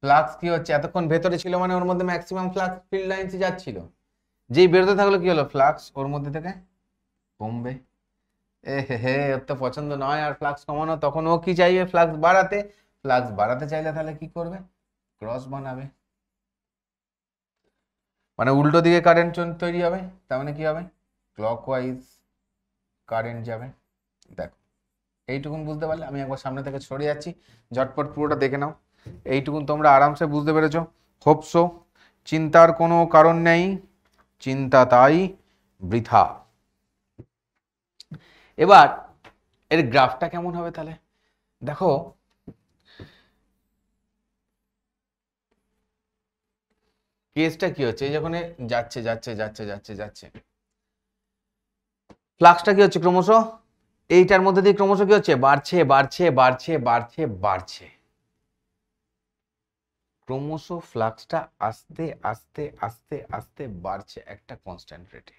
ফ্লাক্স কি হচ্ছে এতক্ষণ ভেতরে ছিল মানে ওর মধ্যে ম্যাক্সিমাম ফ্লাক্স ফিল্ড লাইন্সে যাচ্ছিল যেই বেরোতে থাকলো কি হলো ফ্লাক্স ওর মধ্যে থেকে কমবে এ হে হে ওর তো পছন্দ নয় আর ফ্লাক্স কমানো তখন ও কি চাইবে ফ্লাক্স বাড়াতে ফ্লাক্স বাড়াতে চাইলে তাহলে কি করবে ক্রস বানাবে মানে উল্টো দিকে কারেন্ট তৈরি হবে তার মানে কী হবে ক্লক ওয়াইজ কারেন্ট যাবে দেখো এইটুকুন বুঝতে পারলে আমি একবার সামনে থেকে সরে যাচ্ছি ঝটপট পুরোটা দেখে নাও এইটুকুন তোমরা আরামসে বুঝতে পেরেছো হোপসো চিন্তার কোনো কারণ নেই চিন্তা তাই বৃথা এবার এর গ্রাফটা কেমন হবে তাহলে দেখো কেসটা কি হচ্ছে এই যাচ্ছে যাচ্ছে যাচ্ছে যাচ্ছে যাচ্ছে ফ্লাক্সটা কি হচ্ছে ক্রমশ এইটার মধ্যে দিয়ে ক্রমশ কি হচ্ছে বাড়ছে বাড়ছে বাড়ছে বাড়ছে বাড়ছে ক্রমশ ফ্লাক্সটা আস্তে আস্তে আস্তে আস্তে বাড়ছে একটা কনস্ট্যান্ট রেটে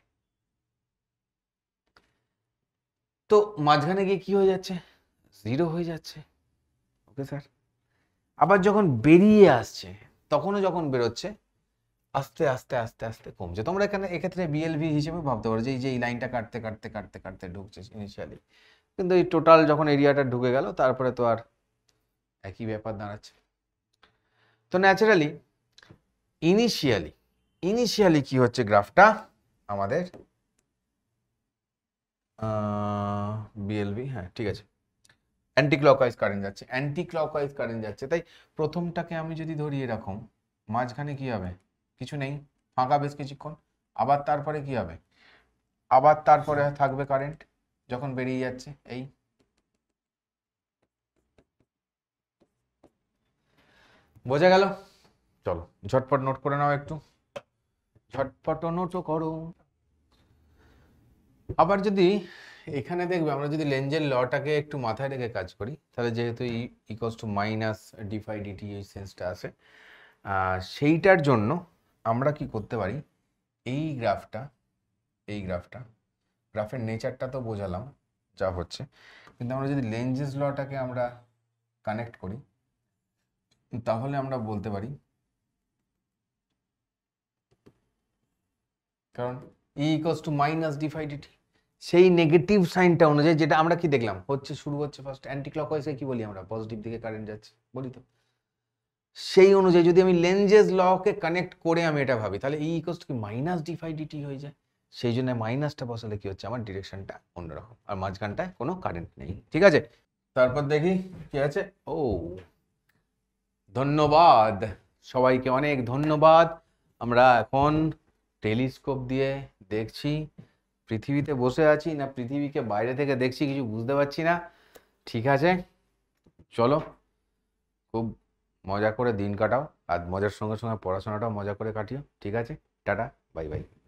তো মাঝখানে গিয়ে কি হয়ে যাচ্ছে জিরো হয়ে যাচ্ছে ওকে স্যার আবার যখন বেরিয়ে আসছে তখনও যখন বেরোচ্ছে আস্তে আস্তে আস্তে আস্তে কমছে তোমরা এখানে এক্ষেত্রে বিএলভি হিসেবে ভাবতে পারো যে এই যে এই লাইনটা কাটতে কাটতে কাটতে কাটতে ঢুকছে ইনিশিয়ালি কিন্তু এই টোটাল যখন এরিয়াটা ঢুকে গেল তারপরে তো আর একই ব্যাপার দাঁড়াচ্ছে তো ন্যাচারালি ইনিশিয়ালি ইনিশিয়ালি কি হচ্ছে গ্রাফটা আমাদের বিএলভি হ্যাঁ ঠিক আছে অ্যান্টি ক্লকওয়াইজ কারেন্ট যাচ্ছে অ্যান্টি ক্লকওয়াইজ কারেন্ট যাচ্ছে তাই প্রথমটাকে আমি যদি ধরিয়ে রাখুন মাঝখানে কি হবে কিছু নেই ফাঁকা বেশ কিছুক্ষণ আবার তারপরে কি হবে আবার তারপরে থাকবে কারেন্ট যখন বেরিয়ে যাচ্ছে এই বোঝা গেল চলো ঝটপট নোট করে নাও একটু ঝটপট নোটও করো আবার যদি এখানে দেখবে আমরা যদি লেঞ্জের লটাকে একটু মাথায় রেখে কাজ করি তাহলে যেহেতু equals to minus d phi DT এই সেন্সটা আছে সেইটার জন্য আমরা কি করতে পারি এই গ্রাফটা এই গ্রাফটা গ্রাফের নেচারটা তো বোঝালাম যা হচ্ছে কিন্তু আমরা যদি লেঞ্জেস লটাকে আমরা কানেক্ট করি তাহলে আমরা বলতে পারি কারণ E equals to minus d phi DT সেই নেগেটিভ সাইনটা অনুযায়ী যেটা আমরা কি দেখলাম হচ্ছে শুরু হচ্ছে ফার্স্ট অ্যান্টি ক্লকওয়াইজকে কি বলি আমরা পজিটিভ দিকে কারেন্ট যাচ্ছে বলি তো সেই অনুযায়ী যদি আমি লেঞ্জেস লকে কানেক্ট করে আমি এটা ভাবি তাহলে এই e ইকোস কি মাইনাস ডিফাই ডিটি হয়ে যায় সেই জন্য মাইনাসটা বসালে কি হচ্ছে আমার ডিরেকশনটা অন্যরকম আর মাঝখানটায় কোনো কারেন্ট নেই ঠিক আছে তারপর দেখি কি আছে ও ধন্যবাদ সবাইকে অনেক ধন্যবাদ আমরা এখন টেলিস্কোপ দিয়ে দেখছি পৃথিবীতে বসে আছি না পৃথিবীকে বাইরে থেকে দেখছি কিছু বুঝতে পারছি না ঠিক আছে চলো খুব মজা করে দিন কাটাও আর মজার সঙ্গে সঙ্গে পড়াশোনাটাও মজা করে কাটিও ঠিক আছে টাটা বাই বাই